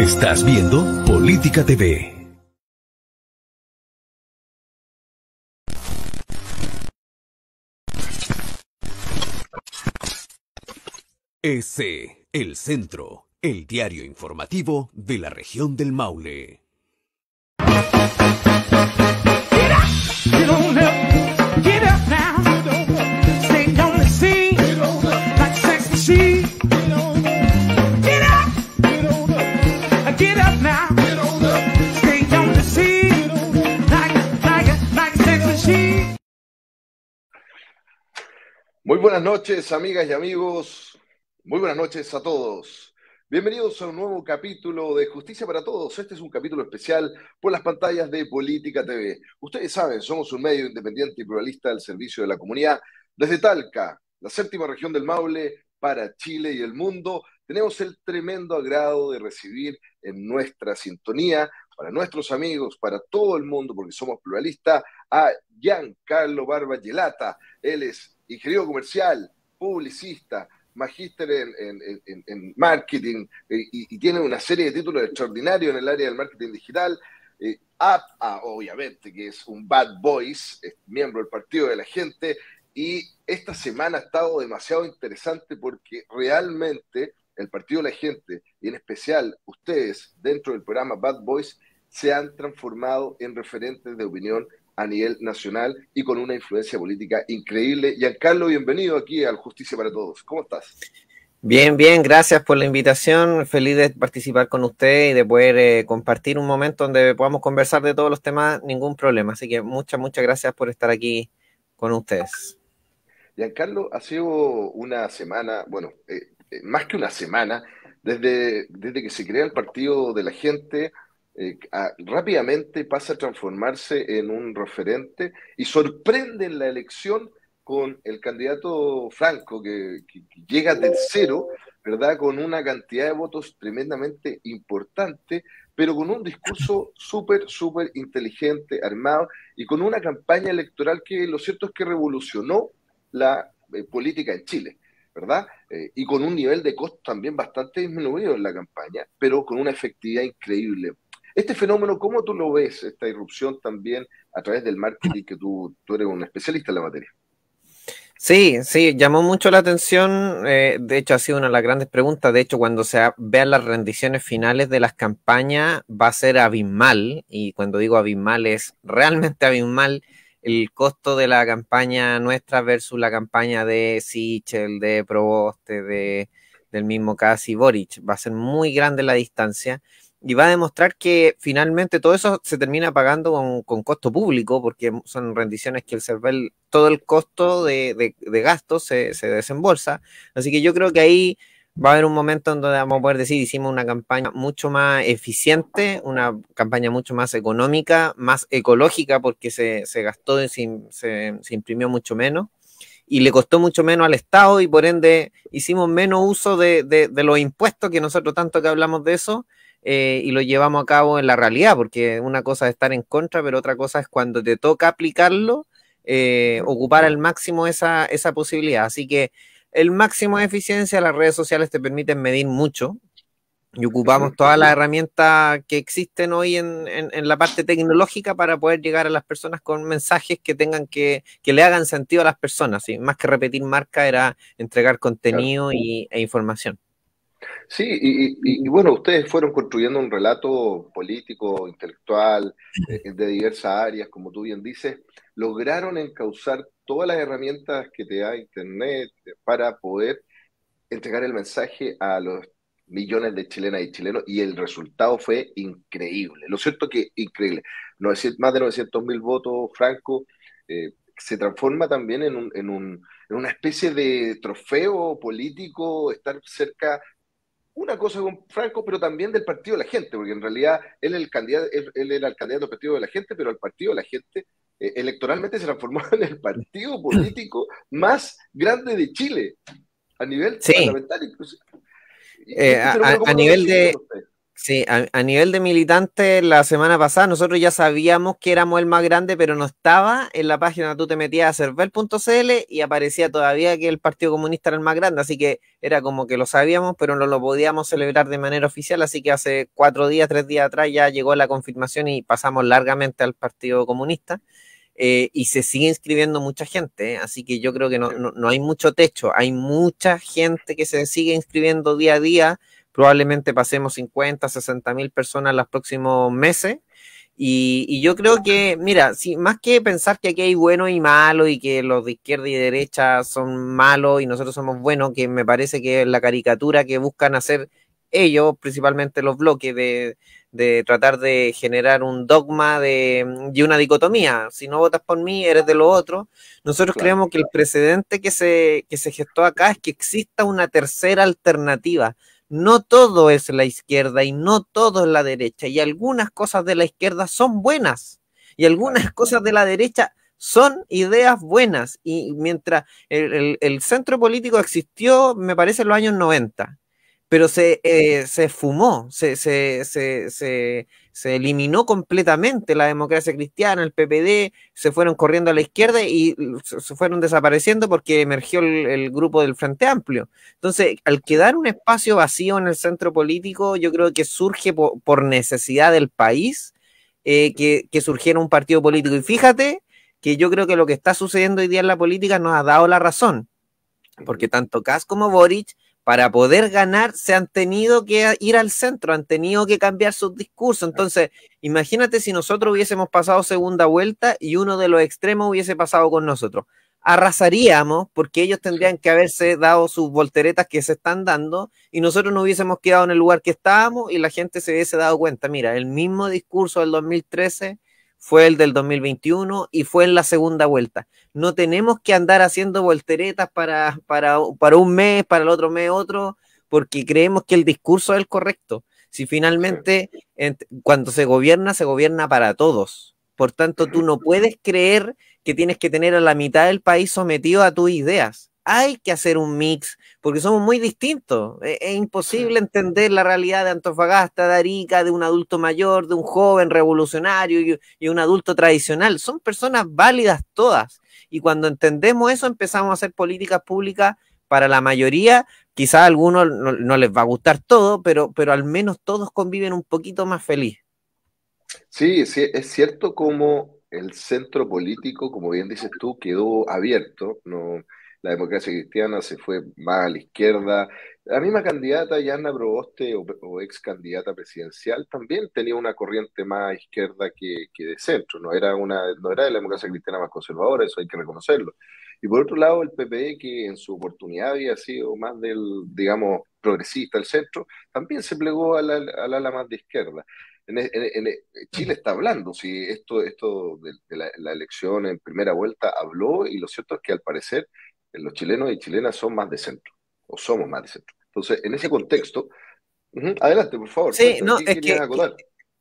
Estás viendo Política TV. Ese, El Centro, el diario informativo de la región del Maule. Muy buenas noches, amigas y amigos. Muy buenas noches a todos. Bienvenidos a un nuevo capítulo de Justicia para Todos. Este es un capítulo especial por las pantallas de Política TV. Ustedes saben, somos un medio independiente y pluralista al servicio de la comunidad. Desde Talca, la séptima región del Maule, para Chile y el mundo, tenemos el tremendo agrado de recibir en nuestra sintonía, para nuestros amigos, para todo el mundo, porque somos pluralistas, a Giancarlo Barba Gelata. Él es ingeniero comercial, publicista, magíster en, marketing eh, y, tiene una serie de títulos extraordinarios en el área del marketing digital. Eh, ah, obviamente, que es un bad boys, miembro del partido de la gente. Y esta semana ha estado demasiado interesante porque realmente el partido de la gente, y en especial ustedes dentro del programa Bad Boys, se han transformado en referentes de opinión a nivel nacional y con una influencia política increíble. Giancarlo, bienvenido aquí al Justicia para Todos. ¿Cómo estás? Bien, bien, gracias por la invitación. Feliz de participar con usted y de poder eh, compartir un momento donde podamos conversar de todos los temas, ningún problema. Así que muchas, muchas gracias por estar aquí con ustedes. Giancarlo, ha sido una semana, bueno, eh, eh, más que una semana, desde, desde que se crea el Partido de la Gente eh, ah, rápidamente pasa a transformarse en un referente y sorprende en la elección con el candidato Franco, que, llega tercero, ¿verdad? Con una cantidad de votos tremendamente importante, pero con un discurso súper, súper inteligente, armado, y con una campaña electoral que lo cierto es que revolucionó la eh, política en Chile, ¿verdad? Eh, y con un nivel de costo también bastante disminuido en la campaña, pero con una efectividad increíble, este fenómeno, ¿cómo tú lo ves, esta irrupción también a través del marketing, que tú, eres un especialista en la materia? Sí, sí, llamó mucho la atención, eh, de hecho ha sido una de las grandes preguntas, de hecho cuando se vean las rendiciones finales de las campañas va a ser abismal, y cuando digo abismal es realmente abismal el costo de la campaña nuestra versus la campaña de Sichel, de Proboste, de, del mismo Casi Boric, va a ser muy grande la distancia y va a demostrar que finalmente todo eso se termina pagando con, con costo público, porque son rendiciones que el CERVEL, todo el costo de, de, gastos se, se, desembolsa. Así que yo creo que ahí va a haber un momento en donde vamos a poder decir, hicimos una campaña mucho más eficiente, una campaña mucho más económica, más ecológica, porque se, se gastó y se, se, imprimió mucho menos y le costó mucho menos al Estado y por ende hicimos menos uso de, de, los impuestos, que nosotros tanto que hablamos de eso, eh, y lo llevamos a cabo en la realidad, porque una cosa es estar en contra, pero otra cosa es cuando te toca aplicarlo, eh, ocupar al máximo esa, esa posibilidad. Así que el máximo de eficiencia, las redes sociales te permiten medir mucho, y ocupamos todas las herramientas que existen hoy en, la parte tecnológica para poder llegar a las personas con mensajes que tengan que, que le hagan sentido a las personas. y Más que repetir marca era entregar contenido y, e información. Sí, y, bueno, ustedes fueron construyendo un relato político, intelectual, eh, de, diversas áreas, como tú bien dices, lograron encauzar todas las herramientas que te da Internet para poder entregar el mensaje a los millones de chilenas y chilenos y el resultado fue increíble. Lo cierto que increíble. más de 900 mil votos, Franco, eh, se transforma también en, un, en, un, en, una especie de trofeo político estar cerca una cosa con Franco, pero también del partido de la gente, porque en realidad él, el candidato, era el candidato del partido de la gente, pero el partido de la gente eh, electoralmente se transformó en el partido político más grande de Chile, a nivel sí. parlamentario eh, este a, nivel de... Sí, a, nivel de militante, la semana pasada nosotros ya sabíamos que éramos el más grande, pero no estaba en la página, tú te metías a cervel.cl y aparecía todavía que el Partido Comunista era el más grande, así que era como que lo sabíamos, pero no lo podíamos celebrar de manera oficial, así que hace cuatro días, tres días atrás ya llegó la confirmación y pasamos largamente al Partido Comunista. Eh, y se sigue inscribiendo mucha gente, ¿eh? así que yo creo que no hay mucho techo, hay mucha gente que se sigue inscribiendo día a día, probablemente pasemos 50, 60 mil personas en los próximos meses. Y, yo creo que, mira, si, más que pensar que aquí hay bueno y malo y que los de izquierda y derecha son malos y nosotros somos buenos, que me parece que es la caricatura que buscan hacer ellos, principalmente los bloques, de, tratar de generar un dogma de, una dicotomía. Si no votas por mí, eres de lo otro. Nosotros creemos que el precedente que se, que se gestó acá es que exista una tercera alternativa no todo es la izquierda y no todo es la derecha. Y algunas cosas de la izquierda son buenas y algunas cosas de la derecha son ideas buenas. Y mientras el, centro político existió, me parece, en los años 90 pero se, eh, se fumó, se, se, eliminó completamente la democracia cristiana, el PPD, se fueron corriendo a la izquierda y se fueron desapareciendo porque emergió el, grupo del Frente Amplio. Entonces, al quedar un espacio vacío en el centro político, yo creo que surge por, necesidad del país eh, que, que surgiera un partido político. Y fíjate que yo creo que lo que está sucediendo hoy día en la política nos ha dado la razón porque tanto Kass como Boric para poder ganar se han tenido que ir al centro, han tenido que cambiar sus discursos. Entonces, imagínate si nosotros hubiésemos pasado segunda vuelta y uno de los extremos hubiese pasado con nosotros. Arrasaríamos porque ellos tendrían que haberse dado sus volteretas que se están dando y nosotros no hubiésemos quedado en el lugar que estábamos y la gente se hubiese dado cuenta. Mira, el mismo discurso del 2013 fue el del 2021 y fue en la segunda vuelta. No tenemos que andar haciendo volteretas para, para, para un mes, para el otro mes, otro, porque creemos que el discurso es el correcto. Si finalmente cuando se gobierna, se gobierna para todos. Por tanto, tú no puedes creer que tienes que tener a la mitad del país sometido a tus ideas. Hay que hacer un mix, porque somos muy distintos. E, es, imposible entender la realidad de Antofagasta, de Arica, de un adulto mayor, de un joven revolucionario y, un adulto tradicional. Son personas válidas todas. Y cuando entendemos eso, empezamos a hacer políticas públicas para la mayoría, quizás a algunos no, les va a gustar todo, pero, pero al menos todos conviven un poquito más feliz. Sí, sí, es cierto como el centro político, como bien dices tú, quedó abierto. No, la democracia cristiana se fue más a la izquierda. La misma candidata, Yana Proboste, o, ex candidata presidencial, también tenía una corriente más izquierda que, que, de centro. No era, una, no era de la democracia cristiana más conservadora, eso hay que reconocerlo. Y por otro lado, el PPE, que en su oportunidad había sido más del, digamos, progresista, el centro, también se plegó al ala la, más de izquierda. En, e, e, e, Chile está hablando, si esto, esto de, la, elección en primera vuelta habló, y lo cierto es que al parecer los chilenos y chilenas son más de centro, o somos más de centro. Entonces, en ese contexto, adelante, por favor. Sí,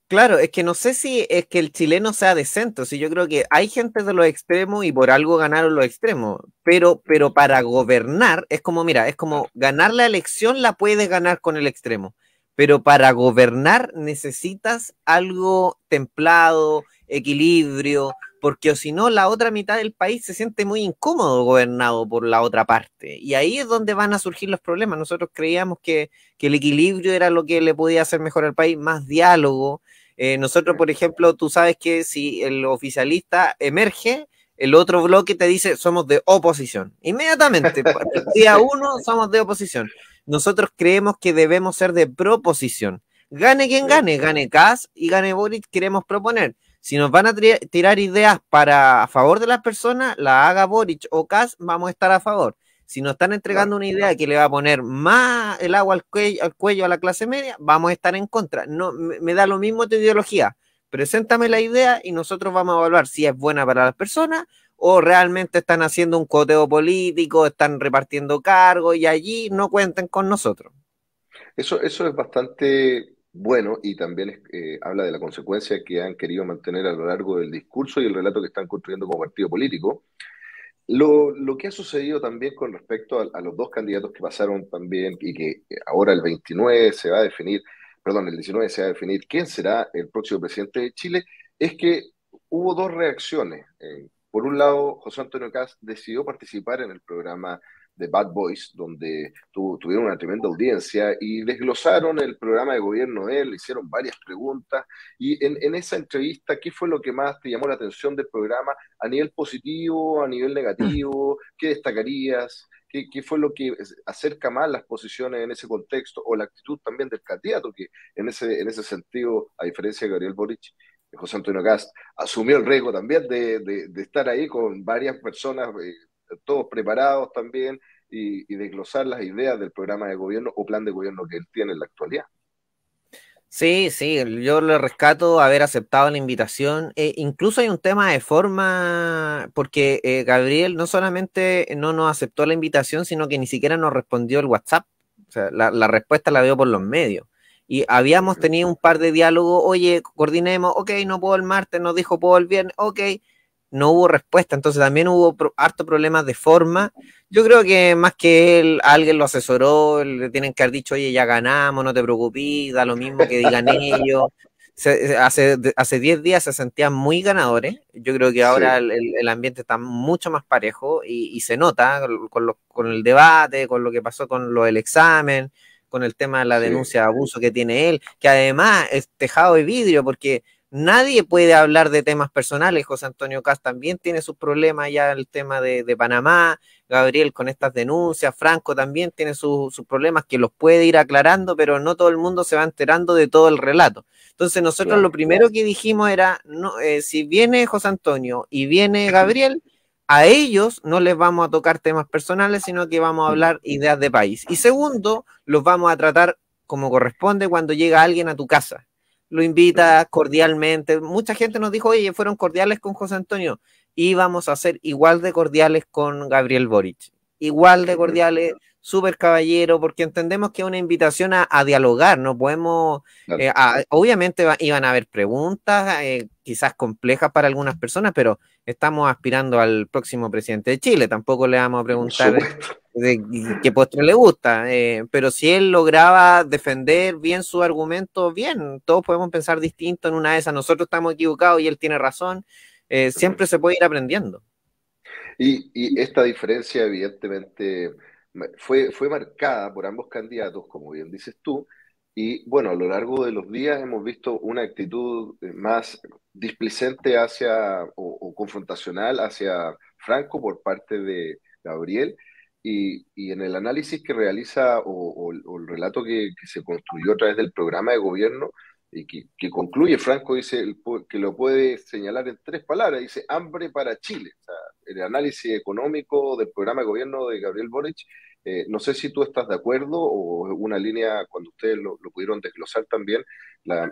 claro, es que no sé si es que el chileno sea de centro, si yo creo que hay gente de los extremos y por algo ganaron los extremos, pero, pero para gobernar es como, mira, es como ganar la elección la puedes ganar con el extremo, pero para gobernar necesitas algo templado, equilibrio, porque si no, la otra mitad del país se siente muy incómodo gobernado por la otra parte. Y ahí es donde van a surgir los problemas. Nosotros creíamos que, el equilibrio era lo que le podía hacer mejor al país, más diálogo. Eh, nosotros, por ejemplo, tú sabes que si el oficialista emerge, el otro bloque te dice somos de oposición. Inmediatamente, pues, día uno somos de oposición. Nosotros creemos que debemos ser de proposición. Gane quien gane, gane Cas y gane Boric, queremos proponer si nos van a tirar ideas para a favor de las personas, la haga Boric o Cas, vamos a estar a favor. Si nos están entregando una idea que le va a poner más el agua al cuello, a la clase media, vamos a estar en contra. No, me, da lo mismo tu ideología. Preséntame la idea y nosotros vamos a evaluar si es buena para las personas o realmente están haciendo un coteo político, están repartiendo cargos y allí no cuentan con nosotros. Eso, eso es bastante bueno y también eh, habla de la consecuencia que han querido mantener a lo largo del discurso y el relato que están construyendo como partido político. Lo, que ha sucedido también con respecto a, los dos candidatos que pasaron también y que eh, ahora el 29 se va a definir, perdón, el 19 se va a definir quién será el próximo presidente de Chile, es que hubo dos reacciones. Eh, por un lado, José Antonio Caz decidió participar en el programa de Bad Boys, donde tuvieron una tremenda audiencia y desglosaron el programa de gobierno de él, hicieron varias preguntas y en, esa entrevista, ¿qué fue lo que más te llamó la atención del programa a nivel positivo, a nivel negativo? ¿Qué destacarías? ¿Qué, qué fue lo que acerca más las posiciones en ese contexto o la actitud también del candidato que en ese, en ese sentido, a diferencia de Gabriel Boric, José Antonio Cast asumió el riesgo también de, de, de estar ahí con varias personas eh, todos preparados también y, desglosar las ideas del programa de gobierno o plan de gobierno que él tiene en la actualidad. Sí, sí, yo le rescato haber aceptado la invitación. Eh, incluso hay un tema de forma, porque eh, Gabriel no solamente no nos aceptó la invitación, sino que ni siquiera nos respondió el WhatsApp. O sea, la, la respuesta la veo por los medios. Y habíamos tenido un par de diálogos, oye, coordinemos, ok, no puedo el martes, nos dijo puedo el viernes, ok, no hubo respuesta, entonces también hubo hartos harto problemas de forma. Yo creo que más que él, alguien lo asesoró, le tienen que haber dicho, oye, ya ganamos, no te preocupes, da lo mismo que digan ellos. Eh, hace 10 días se sentían muy ganadores. Yo creo que ahora el, ambiente está mucho más parejo y, se nota con, con, el debate, con lo que pasó con lo del examen, con el tema de la denuncia de abuso que tiene él, que además es tejado de vidrio, porque Nadie puede hablar de temas personales. José Antonio Cast también tiene sus problemas, ya el tema de, Panamá, Gabriel con estas denuncias, Franco también tiene sus problemas que los puede ir aclarando, pero no todo el mundo se va enterando de todo el relato. Entonces nosotros lo primero que dijimos era, eh, si viene José Antonio y viene Gabriel, a ellos no les vamos a tocar temas personales, sino que vamos a mm. hablar ideas de país. Y segundo, los vamos a tratar como corresponde cuando llega alguien a tu casa lo invita cordialmente. Mucha gente nos dijo, oye, fueron cordiales con José Antonio íbamos a ser igual de cordiales con Gabriel Boric. Igual de cordiales, súper caballero, porque entendemos que es una invitación a, dialogar, no podemos, eh, obviamente iban a haber preguntas, eh, quizás complejas para algunas personas, pero estamos aspirando al próximo presidente de Chile, tampoco le vamos a preguntar que postre le gusta, eh, pero si él lograba defender bien su argumento, bien, todos podemos pensar distinto en una de esas, nosotros estamos equivocados y él tiene razón, eh, siempre se puede ir aprendiendo. Y, y, esta diferencia evidentemente fue, fue marcada por ambos candidatos, como bien dices tú, y bueno, a lo largo de los días hemos visto una actitud eh, más displicente hacia o confrontacional hacia Franco por parte de Gabriel y, en el análisis que realiza o, el relato que, se construyó a través del programa de gobierno y que, concluye, Franco dice que lo puede señalar en tres palabras, dice hambre para Chile. el análisis económico del programa de gobierno de Gabriel Boric, eh, no sé si tú estás de acuerdo o una línea, cuando ustedes lo, pudieron desglosar también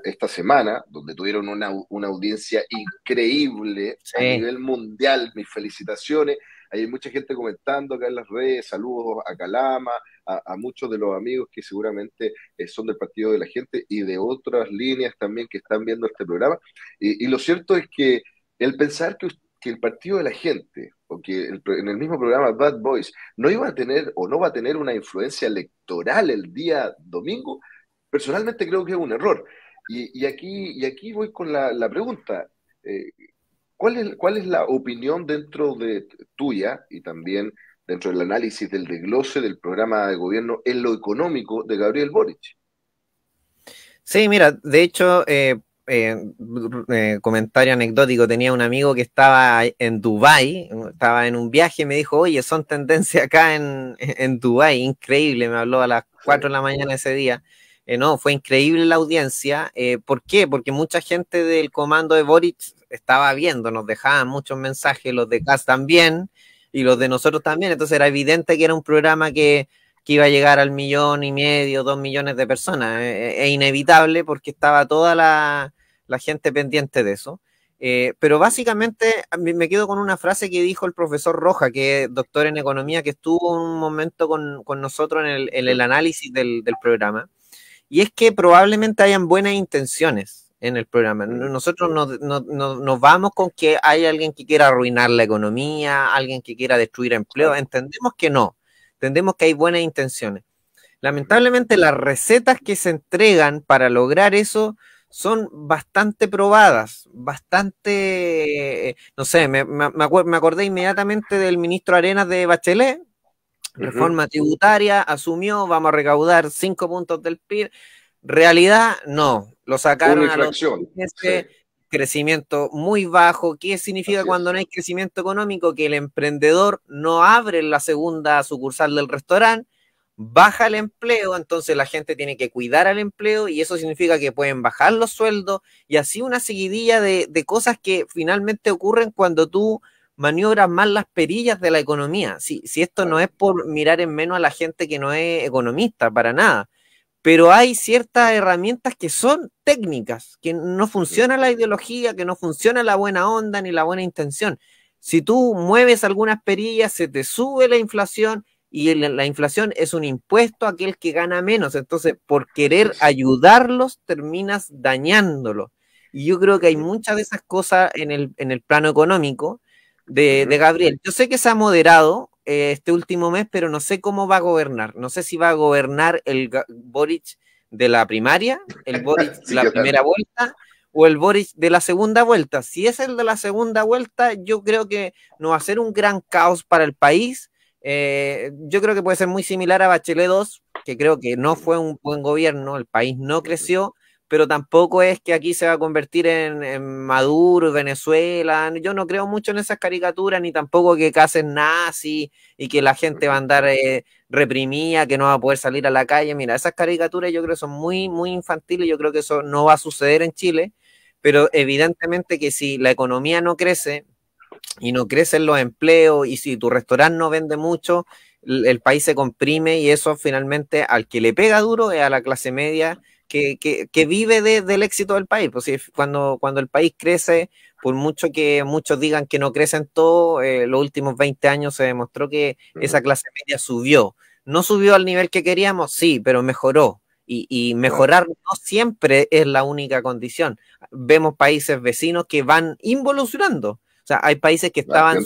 esta semana, donde tuvieron una, audiencia increíble a nivel mundial, mis felicitaciones hay mucha gente comentando acá en las redes, saludos a Calama, a, muchos de los amigos que seguramente eh, son del Partido de la Gente y de otras líneas también que están viendo este programa. Y, lo cierto es que el pensar que, el Partido de la Gente, o que en el mismo programa Bad Boys, no iba a tener o no va a tener una influencia electoral el día domingo, personalmente creo que es un error. Y, aquí, y aquí voy con la, pregunta. Eh, ¿Cuál es, la opinión dentro de tuya y también dentro del análisis del desglose del programa de gobierno en lo económico de Gabriel Boric? Sí, mira, de hecho, eh, eh, eh comentario anecdótico, tenía un amigo que estaba en Dubai, estaba en un viaje y me dijo, oye, son tendencias acá en, en Dubai, increíble, me habló a las 4 de la mañana ese día. Eh, no, fue increíble la audiencia. ¿Por qué? Porque mucha gente del comando de Boric estaba viendo, nos dejaban muchos mensajes, los de CAS también y los de nosotros también, entonces era evidente que era un programa que, que iba a llegar al millón y medio, dos millones de personas, eh, eh, es, inevitable porque estaba toda la, gente pendiente de eso. Eh, pero básicamente me quedo con una frase que dijo el profesor Roja, que es doctor en economía, que estuvo un momento con, con nosotros en el, el análisis del, del programa, y es que probablemente hayan buenas intenciones, en el programa. Nosotros no, no, vamos con que hay alguien que quiera arruinar la economía, alguien que quiera destruir empleo. Entendemos que no. Entendemos que hay buenas intenciones. Lamentablemente las recetas que se entregan para lograr eso son bastante probadas, bastante, no sé, me, me, acordé inmediatamente del ministro Arenas de Bachelet, reforma tributaria, asumió, vamos a recaudar cinco puntos del PIB, realidad no, lo sacaron a los este crecimiento muy bajo. ¿Qué significa cuando no hay crecimiento económico? Que el emprendedor no abre la segunda sucursal del restaurante, baja el empleo, entonces la gente tiene que cuidar al empleo y eso significa que pueden bajar los sueldos y así una seguidilla de, cosas que finalmente ocurren cuando tú maniobras más las perillas de la economía. si esto no es por mirar en menos a la gente que no es economista, para nada, pero hay ciertas herramientas que son técnicas, que no funciona la ideología, que no funciona la buena onda ni la buena intención. Si tú mueves algunas perillas, se te sube la inflación y la inflación es un impuesto a aquel que gana menos. Entonces, por querer ayudarlos, terminas dañándolos. Y yo creo que hay muchas de esas cosas en el, en el plano económico de, de Gabriel. Yo sé que se ha moderado, eh, este último mes, pero no sé cómo va a gobernar. No sé si va a gobernar el Boric de la primaria, el Boric de la primera vuelta o el Boric de la segunda vuelta. Si es el de la segunda vuelta, yo creo que no va a ser un gran caos para el país. Eh, yo creo que puede ser muy similar a Bachelet 2, que creo que no fue un buen gobierno, el país no creció, pero tampoco es que aquí se va a convertir en, en, Maduro, Venezuela. Yo no creo mucho en esas caricaturas, ni tampoco que casen nazi y que la gente va a andar eh, reprimida, que no va a poder salir a la calle. Mira, esas caricaturas yo creo son muy, muy infantiles. Yo creo que eso no va a suceder en Chile, pero evidentemente que si la economía no crece y no crecen los empleos y si tu restaurante no vende mucho, el país se comprime y eso finalmente al que le pega duro es a la clase media que, vive del éxito del país. Pues, cuando, cuando el país crece, por mucho que muchos digan que no crecen todos, eh, los últimos 20 años se demostró que esa clase media subió. No subió al nivel que queríamos, sí, pero mejoró. Y, mejorar no siempre es la única condición. Vemos países vecinos que van involucionando. O sea, hay países que estaban,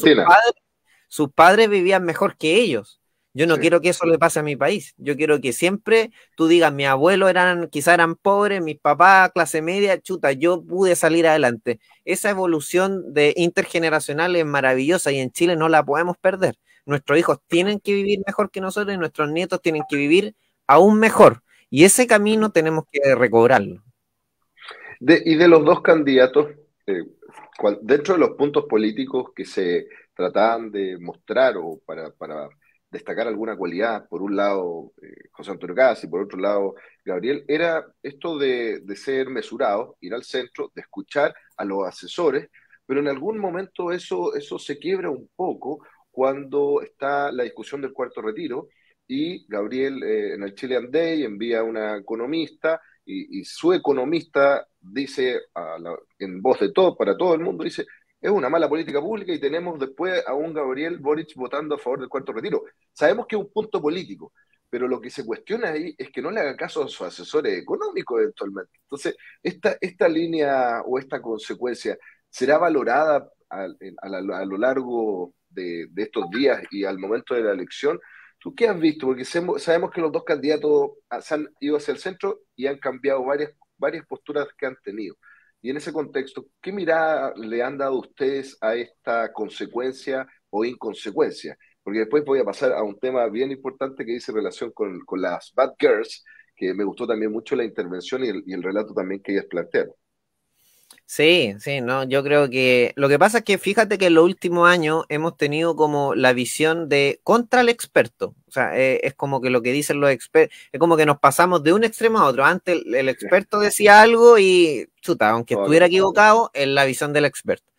sus padres, vivían mejor que ellos yo no quiero que eso le pase a mi país. Yo quiero que siempre tú digas, mi abuelo eran, quizá eran pobres, mis papás, clase media, chuta, yo pude salir adelante. Esa evolución de intergeneracional es maravillosa y en Chile no la podemos perder. Nuestros hijos tienen que vivir mejor que nosotros y nuestros nietos tienen que vivir aún mejor. Y ese camino tenemos que recobrarlo. y de los dos candidatos, eh, dentro de los puntos políticos que se trataban de mostrar o para destacar alguna cualidad, por un lado eh, José Antonio Casi, por otro lado Gabriel, era esto de, ser mesurado, ir al centro, de escuchar a los asesores, pero en algún momento eso, eso se quiebra un poco cuando está la discusión del cuarto retiro y Gabriel eh, en el Chilean Day envía a una economista y, su economista dice en voz de todo, para todo el mundo, dice, es una mala política pública y tenemos después a un Gabriel Boric votando a favor del cuarto retiro. Sabemos que es un punto político, pero lo que se cuestiona ahí es que no le haga caso a sus asesores económicos eventualmente. Entonces, esta, línea o esta consecuencia será valorada a, lo largo de, estos días y al momento de la elección. ¿Tú qué has visto? Porque sabemos que los dos candidatos se han ido hacia el centro y han cambiado varias, varias posturas que han tenido. Y en ese contexto, ¿qué mirada le han dado ustedes a esta consecuencia o inconsecuencia? Porque después voy a pasar a un tema bien importante que dice relación con, las Bad Girls, que me gustó también mucho la intervención y el, y el relato también que ellas plantearon. Sí, sí, no, yo creo que lo que pasa es que fíjate que en los últimos años hemos tenido como la visión de contra el experto, o sea, eh, es como que lo que dicen los expertos, es como que nos pasamos de un extremo a otro, antes el, el experto decía algo y chuta, aunque estuviera equivocado, es la visión del experto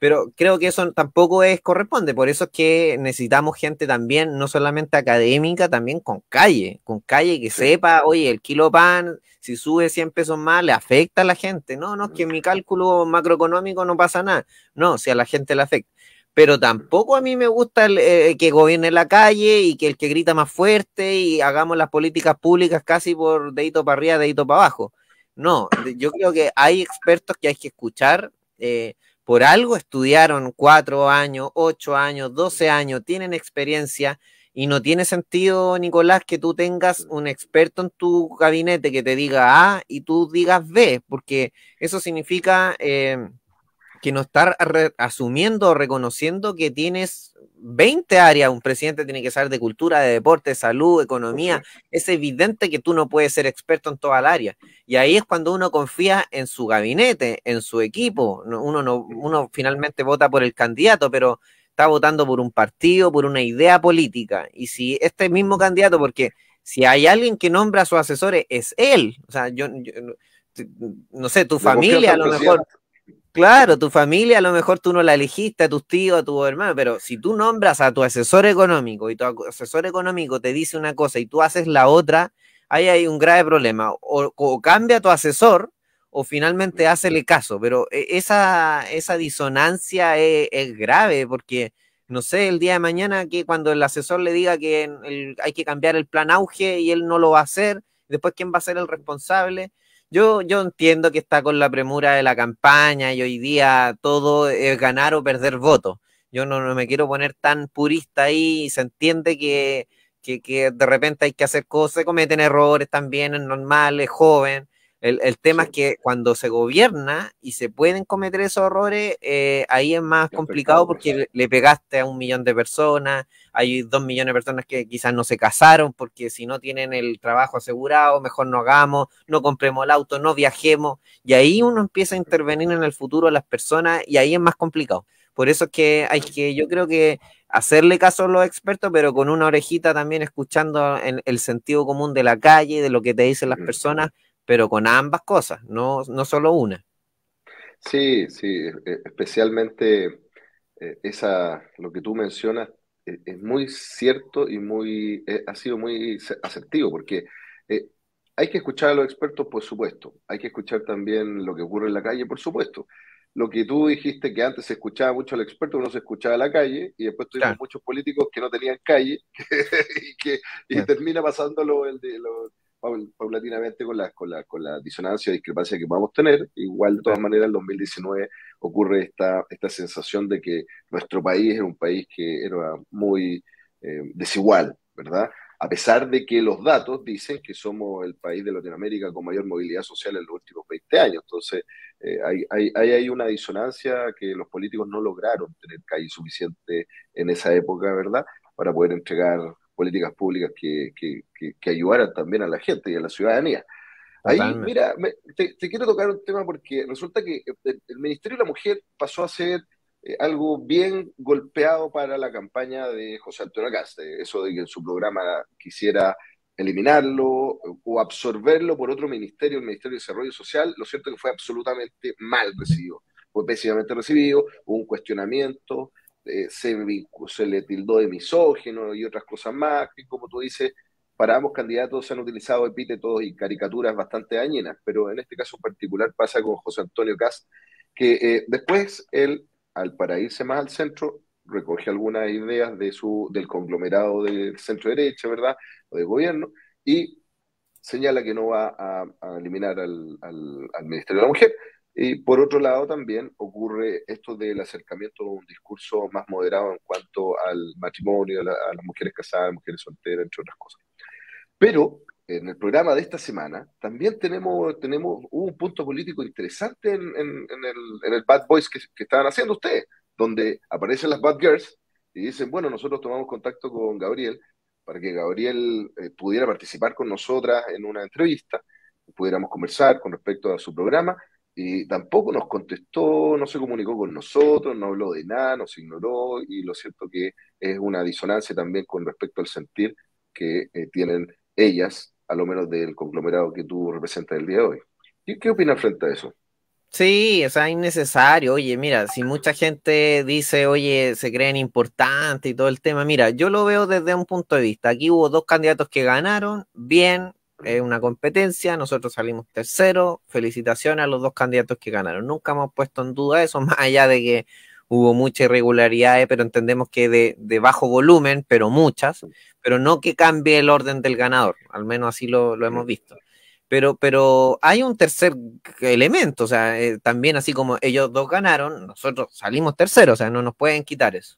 pero creo que eso tampoco es corresponde, por eso es que necesitamos gente también, no solamente académica, también con calle, con calle que sepa, oye, el kilo pan, si sube 100 pesos más, le afecta a la gente, no, no, es que en mi cálculo macroeconómico no pasa nada, no, si a la gente le afecta, pero tampoco a mí me gusta el, eh, que gobierne la calle y que el que grita más fuerte y hagamos las políticas públicas casi por dedito para arriba, dedito para abajo, no, yo creo que hay expertos que hay que escuchar, eh, por algo estudiaron cuatro años, ocho años, doce años, tienen experiencia y no tiene sentido, Nicolás, que tú tengas un experto en tu gabinete que te diga A y tú digas B, porque eso significa eh, que no estar asumiendo o reconociendo que tienes 20 áreas. Un presidente tiene que saber de cultura, de deporte, salud, economía. Es evidente que tú no puedes ser experto en toda la área. Y ahí es cuando uno confía en su gabinete, en su equipo. Uno, no, uno finalmente vota por el candidato, pero está votando por un partido, por una idea política. Y si este mismo candidato, porque si hay alguien que nombra a sus asesores, es él. O sea, yo, no sé, tu familia a lo mejor. Claro, tu familia a lo mejor tú no la elegiste, a tus tíos, a tus hermanos, pero si tú nombras a tu asesor económico y tu asesor económico te dice una cosa y tú haces la otra, ahí hay un grave problema. O, cambia a tu asesor o finalmente hácele caso, pero e, esa, esa disonancia e, es, grave porque, no sé, el día de mañana que cuando el asesor le diga que hay que cambiar el plan auge y él no lo va a hacer, después quién va a ser el responsable. Yo, yo entiendo que está con la premura de la campaña y hoy día todo es ganar o perder votos. Yo no, me quiero poner tan purista ahí y se entiende que, que, que, de repente hay que hacer cosas, se cometen errores también, es normal, es joven, el, tema es que cuando se gobierna y se pueden cometer esos errores, eh, ahí es más complicado pues, porque le, pegaste a un millón de personas, hay dos millones de personas que quizás no se casaron porque si no tienen el trabajo asegurado, mejor no hagamos, no compremos el auto, no viajemos. Y ahí uno empieza a intervenir en el futuro de las personas y ahí es más complicado. Por eso es que hay que, yo creo que hacerle caso a los expertos, pero con una orejita también escuchando en el sentido común de la calle, de lo que te dicen las personas pero con ambas cosas, no, solo una. Sí, sí, especialmente eh, esa, lo que tú mencionas e, es muy cierto y muy, eh, ha sido muy asertivo, porque eh, hay que escuchar a los expertos, por supuesto, hay que escuchar también lo que ocurre en la calle, por supuesto. Lo que tú dijiste que antes se escuchaba mucho al experto, no se escuchaba a la calle, y después tuvimos muchos políticos que no tenían calle, y que termina pasándolo el de, los paulatinamente con la, con, la, con la disonancia y discrepancia que a tener. Igual, de todas maneras, en 2019 ocurre esta, esta sensación de que nuestro país era un país que era muy eh, desigual, ¿verdad? A pesar de que los datos dicen que somos el país de Latinoamérica con mayor movilidad social en los últimos 20 años. Entonces, eh, hay, hay, hay, una disonancia que los políticos no lograron tener calle suficiente en esa época, ¿verdad? Para poder entregar políticas públicas que, que, ayudaran también a la gente y a la ciudadanía. Ahí, mira, te, quiero tocar un tema porque resulta que eh, el, Ministerio de la Mujer pasó a ser eh, algo bien golpeado para la campaña de José Antonio Caste, eso de que en su programa quisiera eliminarlo o absorberlo por otro ministerio, el Ministerio de Desarrollo Social, lo cierto es que fue absolutamente mal recibido, fue pésimamente recibido, hubo un cuestionamiento, eh, se, le tildó de misógeno y otras cosas más, que como tú dices, para ambos candidatos se han utilizado epítetos y caricaturas bastante dañinas, pero en este caso particular pasa con José Antonio Cas, que eh, después él, al para irse más al centro, recoge algunas ideas de su, del conglomerado del centro derecha, ¿verdad? O del gobierno, y señala que no va a, eliminar al, al Ministerio de la Mujer, y por otro lado también ocurre esto del acercamiento a un discurso más moderado en cuanto al matrimonio, a, las mujeres casadas, mujeres solteras, entre otras cosas. Pero en el programa de esta semana también tenemos, tenemos un punto político interesante en, el, Bad Boys que, estaban haciendo ustedes, donde aparecen las Bad Girls y dicen, bueno, nosotros tomamos contacto con Gabriel para que Gabriel eh, pudiera participar con nosotras en una entrevista, y pudiéramos conversar con respecto a su programa y tampoco nos contestó, no se comunicó con nosotros, no habló de nada, nos ignoró y lo cierto que es una disonancia también con respecto al sentir que eh, tienen ellas, a lo menos del conglomerado que tú representas el día de hoy. ¿Y qué opinas frente a eso? Sí, es innecesario. Oye, mira, si mucha gente dice, oye, se creen importantes y todo el tema, mira, yo lo veo desde un punto de vista. Aquí hubo dos candidatos que ganaron, bien, es una competencia, nosotros salimos tercero, felicitaciones a los dos candidatos que ganaron. Nunca hemos puesto en duda eso, más allá de que hubo muchas irregularidades, eh, pero entendemos que de, bajo volumen, pero muchas, pero no que cambie el orden del ganador, al menos así lo, hemos visto. Pero, pero hay un tercer elemento, o sea, eh, también así como ellos dos ganaron, nosotros salimos terceros, o sea, no nos pueden quitar eso.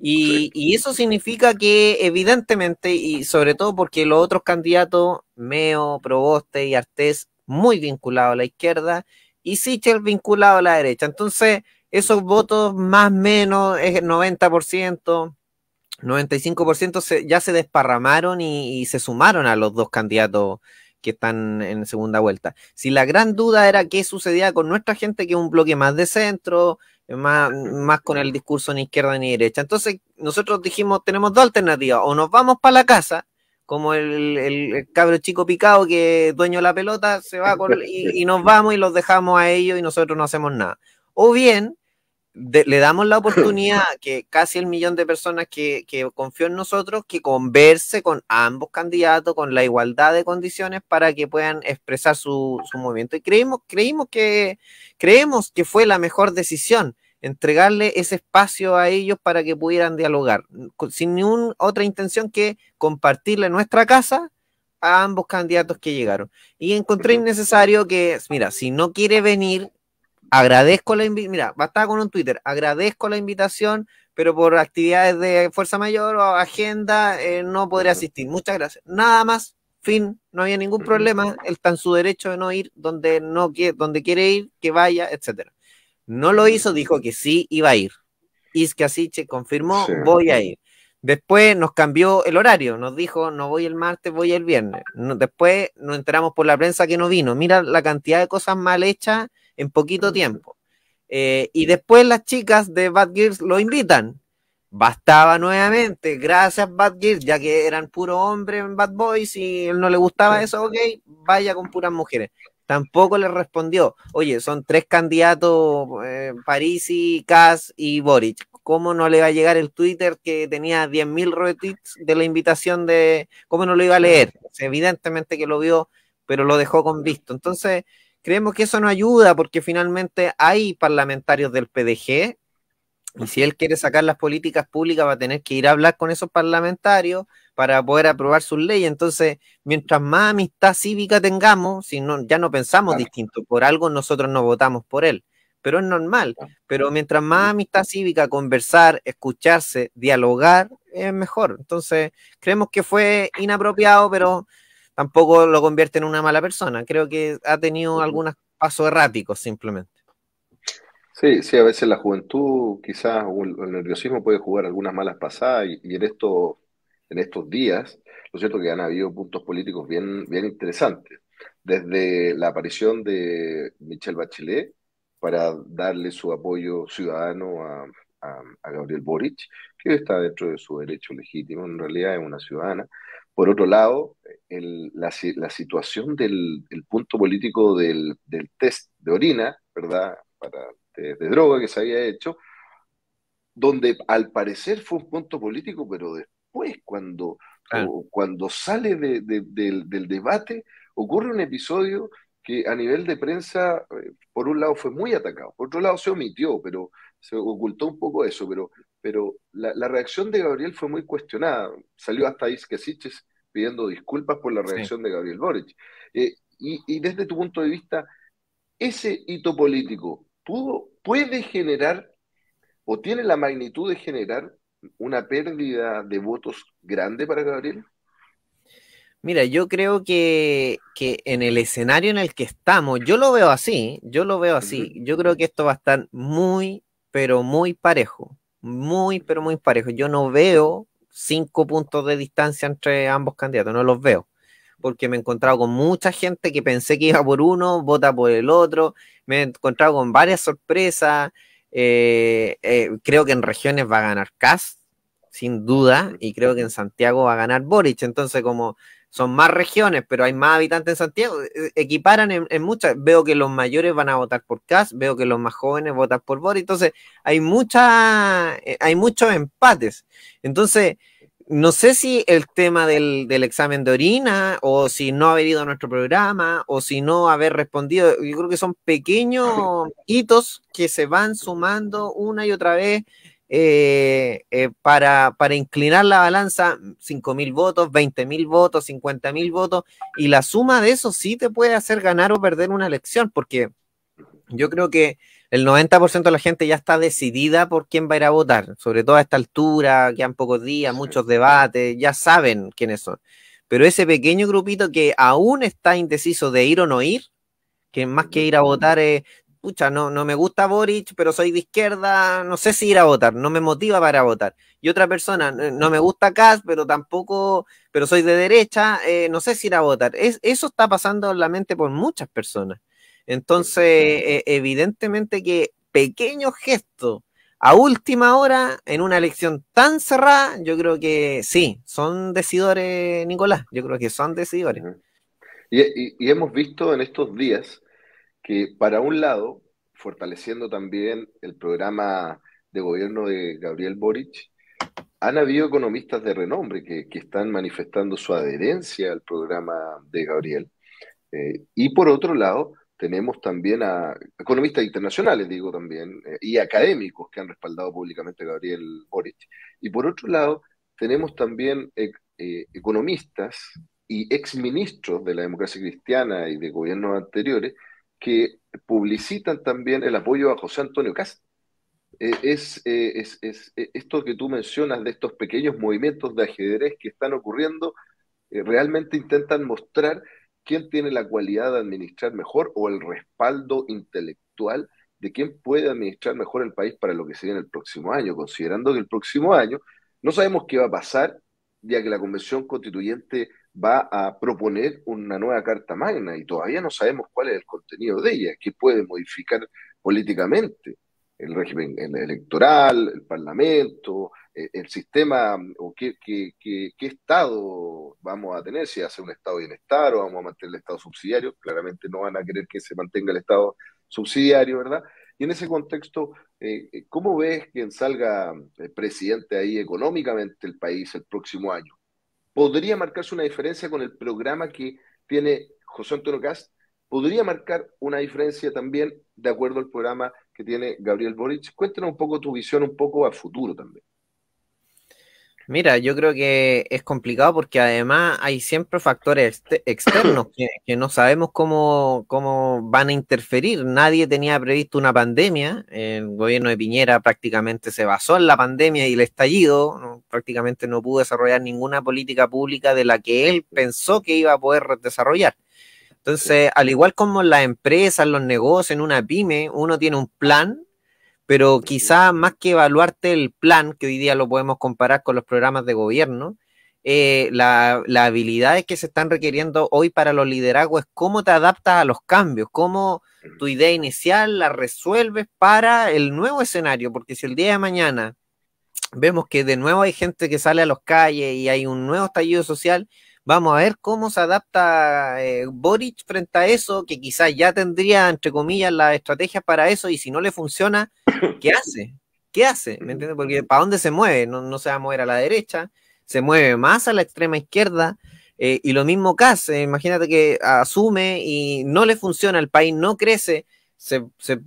Y, eso significa que evidentemente, y sobre todo porque los otros candidatos, Meo, Proboste y Artés, muy vinculados a la izquierda, y Sichel vinculado a la derecha. Entonces, esos votos más o menos, es el 90%, 95% ya se desparramaron y, se sumaron a los dos candidatos que están en segunda vuelta. Si la gran duda era qué sucedía con nuestra gente, que es un bloque más de centro, más, más con el discurso ni izquierda ni derecha. Entonces, nosotros dijimos, tenemos dos alternativas, o nos vamos para la casa, como el, el, cabro chico picado que dueño la pelota, se va y, nos vamos y los dejamos a ellos y nosotros no hacemos nada. O bien, le damos la oportunidad que casi el millón de personas que, que confió en nosotros, que converse con ambos candidatos, con la igualdad de condiciones para que puedan expresar su, su movimiento. Y creímos, creímos que, creemos que fue la mejor decisión entregarle ese espacio a ellos para que pudieran dialogar, mm, sin ninguna otra intención que compartirle nuestra casa a ambos candidatos que llegaron. Y encontré innecesario que, mira, si no quiere venir, agradezco la invitación, mira, basta con un Twitter, agradezco la invitación, pero por actividades de fuerza mayor o agenda eh, no podré asistir. Muchas gracias. Nada más, fin, no había ningún problema, él está en su derecho de no ir donde, no quiere, donde quiere ir, que vaya, etcétera. No lo hizo, dijo que sí iba a ir. que se confirmó, voy a ir. Después nos cambió el horario, nos dijo, no voy el martes, voy el viernes. después nos enteramos por la prensa que no vino. Mira la cantidad de cosas mal hechas en poquito mm. tiempo. Eh, y después las chicas de Bad Girls lo invitan. Bastaba nuevamente, gracias Bad Girls, ya que eran puro hombre en Bad Boys y él no le gustaba eso, ok, vaya con puras mujeres tampoco le respondió. Oye, son tres candidatos, eh, Parisi, Kass y Boric. ¿Cómo no le va a llegar el Twitter que tenía 10.000 retweets de la invitación de... ¿Cómo no lo iba a leer? Evidentemente que lo vio, pero lo dejó con visto. Entonces, creemos que eso no ayuda porque finalmente hay parlamentarios del PDG y si él quiere sacar las políticas públicas, va a tener que ir a hablar con esos parlamentarios para poder aprobar sus leyes. Entonces, mientras más amistad cívica tengamos, si no, ya no pensamos distinto, por algo nosotros no votamos por él. Pero es normal. Pero mientras más amistad cívica, conversar, escucharse, dialogar, es mejor. Entonces, creemos que fue inapropiado, pero tampoco lo convierte en una mala persona. Creo que ha tenido algunos pasos erráticos simplemente. Sí, sí, a veces la juventud quizás el, nerviosismo puede jugar algunas malas pasadas y, en estos, en estos días, lo cierto que han habido puntos políticos bien, bien interesantes. Desde la aparición de Michelle Bachelet para darle su apoyo ciudadano a, Gabriel Boric, que está dentro de su derecho legítimo, en realidad es una ciudadana. Por otro lado, el, la, situación del punto político del, del test de orina, ¿verdad? Para este, de droga que se había hecho, donde al parecer fue un punto político, pero después, cuando, cuando sale del, debate, ocurre un episodio que a nivel de prensa, eh, por un lado fue muy atacado, por otro lado se omitió, pero se ocultó un poco eso, pero, pero la, reacción de Gabriel fue muy cuestionada. Salió hasta siches pidiendo disculpas por la reacción de Gabriel Boric. Eh, y, y, desde tu punto de vista, ese hito político pudo, puede generar o tiene la magnitud de generar una pérdida de votos grande para Gabriel? Mira, yo creo que, que, en el escenario en el que estamos, yo lo veo así, yo lo veo así, yo creo que esto va a estar muy, pero muy parejo, muy, pero muy parejo. Yo no veo cinco puntos de distancia entre ambos candidatos, no los veo porque me he encontrado con mucha gente que pensé que iba por uno, vota por el otro, me he encontrado con varias sorpresas, eh, eh, creo que en regiones va a ganar Cas sin duda, y creo que en Santiago va a ganar Boric, entonces como son más regiones, pero hay más habitantes en Santiago, eh, equiparan en, muchas, veo que los mayores van a votar por Cas veo que los más jóvenes votan por Boric, entonces hay, mucha, hay muchos empates, entonces no sé si el tema del, examen de orina, o si no haber ido a nuestro programa, o si no haber respondido, yo creo que son pequeños hitos que se van sumando una y otra vez eh, eh, para, para, inclinar la balanza, 5.000 votos, mil votos, mil votos, y la suma de eso sí te puede hacer ganar o perder una elección, porque yo creo que el 90% de la gente ya está decidida por quién va a ir a votar, sobre todo a esta altura, que han pocos días, muchos debates, ya saben quiénes son. Pero ese pequeño grupito que aún está indeciso de ir o no ir, que más que ir a votar es, pucha, no, no me gusta Boric, pero soy de izquierda, no sé si ir a votar, no me motiva para votar. Y otra persona, no me gusta Cas, pero tampoco, pero soy de derecha, eh, no sé si ir a votar. eso está pasando en la mente por muchas personas. Entonces, eh, evidentemente que pequeños gesto a última hora en una elección tan cerrada, yo creo que sí, son decidores, Nicolás, yo creo que son decidores. Y, hemos visto en estos días que para un lado, fortaleciendo también el programa de gobierno de Gabriel Boric, han habido economistas de renombre que, están manifestando su adherencia al programa de Gabriel. Eh, y por otro lado, tenemos también a economistas internacionales, digo también, eh, y académicos que han respaldado públicamente a Gabriel Boric. Y por otro lado, tenemos también eh, eh, economistas y exministros de la democracia cristiana y de gobiernos anteriores que publicitan también el apoyo a José Antonio Cast. es, esto que tú mencionas de estos pequeños movimientos de ajedrez que están ocurriendo, realmente intentan mostrar quién tiene la cualidad de administrar mejor o el respaldo intelectual de quién puede administrar mejor el país para lo que sería en el próximo año, considerando que el próximo año no sabemos qué va a pasar, ya que la Convención Constituyente va a proponer una nueva Carta Magna y todavía no sabemos cuál es el contenido de ella, qué puede modificar políticamente el régimen electoral, el Parlamento, eh, el sistema o qué, Estado vamos a tener, si hace un Estado bienestar o vamos a mantener el Estado subsidiario, claramente no van a querer que se mantenga el Estado subsidiario, ¿verdad? Y en ese contexto, eh, eh, ¿cómo ves quien salga presidente ahí económicamente el país el próximo año? ¿Podría marcarse una diferencia con el programa que tiene José Antonio Cast? ¿Podría marcar una diferencia también de acuerdo al programa que tiene Gabriel Boric? Cuéntanos un poco tu visión, un poco a futuro también. Mira, yo creo que es complicado porque además hay siempre factores externos que, no sabemos cómo, van a interferir. Nadie tenía previsto una pandemia. El gobierno de Piñera prácticamente se basó en la pandemia y el estallido. Prácticamente no pudo desarrollar ninguna política pública de la que él pensó que iba a poder desarrollar. Entonces, al igual como las empresas, los negocios, en una pyme, uno tiene un plan pero quizá más que evaluarte el plan, que hoy día lo podemos comparar con los programas de gobierno, eh, las la habilidades que se están requiriendo hoy para los liderazgos es cómo te adaptas a los cambios, cómo tu idea inicial la resuelves para el nuevo escenario, porque si el día de mañana vemos que de nuevo hay gente que sale a las calles y hay un nuevo estallido social, Vamos a ver cómo se adapta eh, Boric frente a eso, que quizás ya tendría, entre comillas, las estrategias para eso, y si no le funciona, ¿qué hace? ¿Qué hace? ¿Me entiendes? Porque ¿para dónde se mueve? No, se va a mover a la derecha, se mueve más a la extrema izquierda, eh, y lo mismo Kass, eh, imagínate que asume y no le funciona, el país no crece,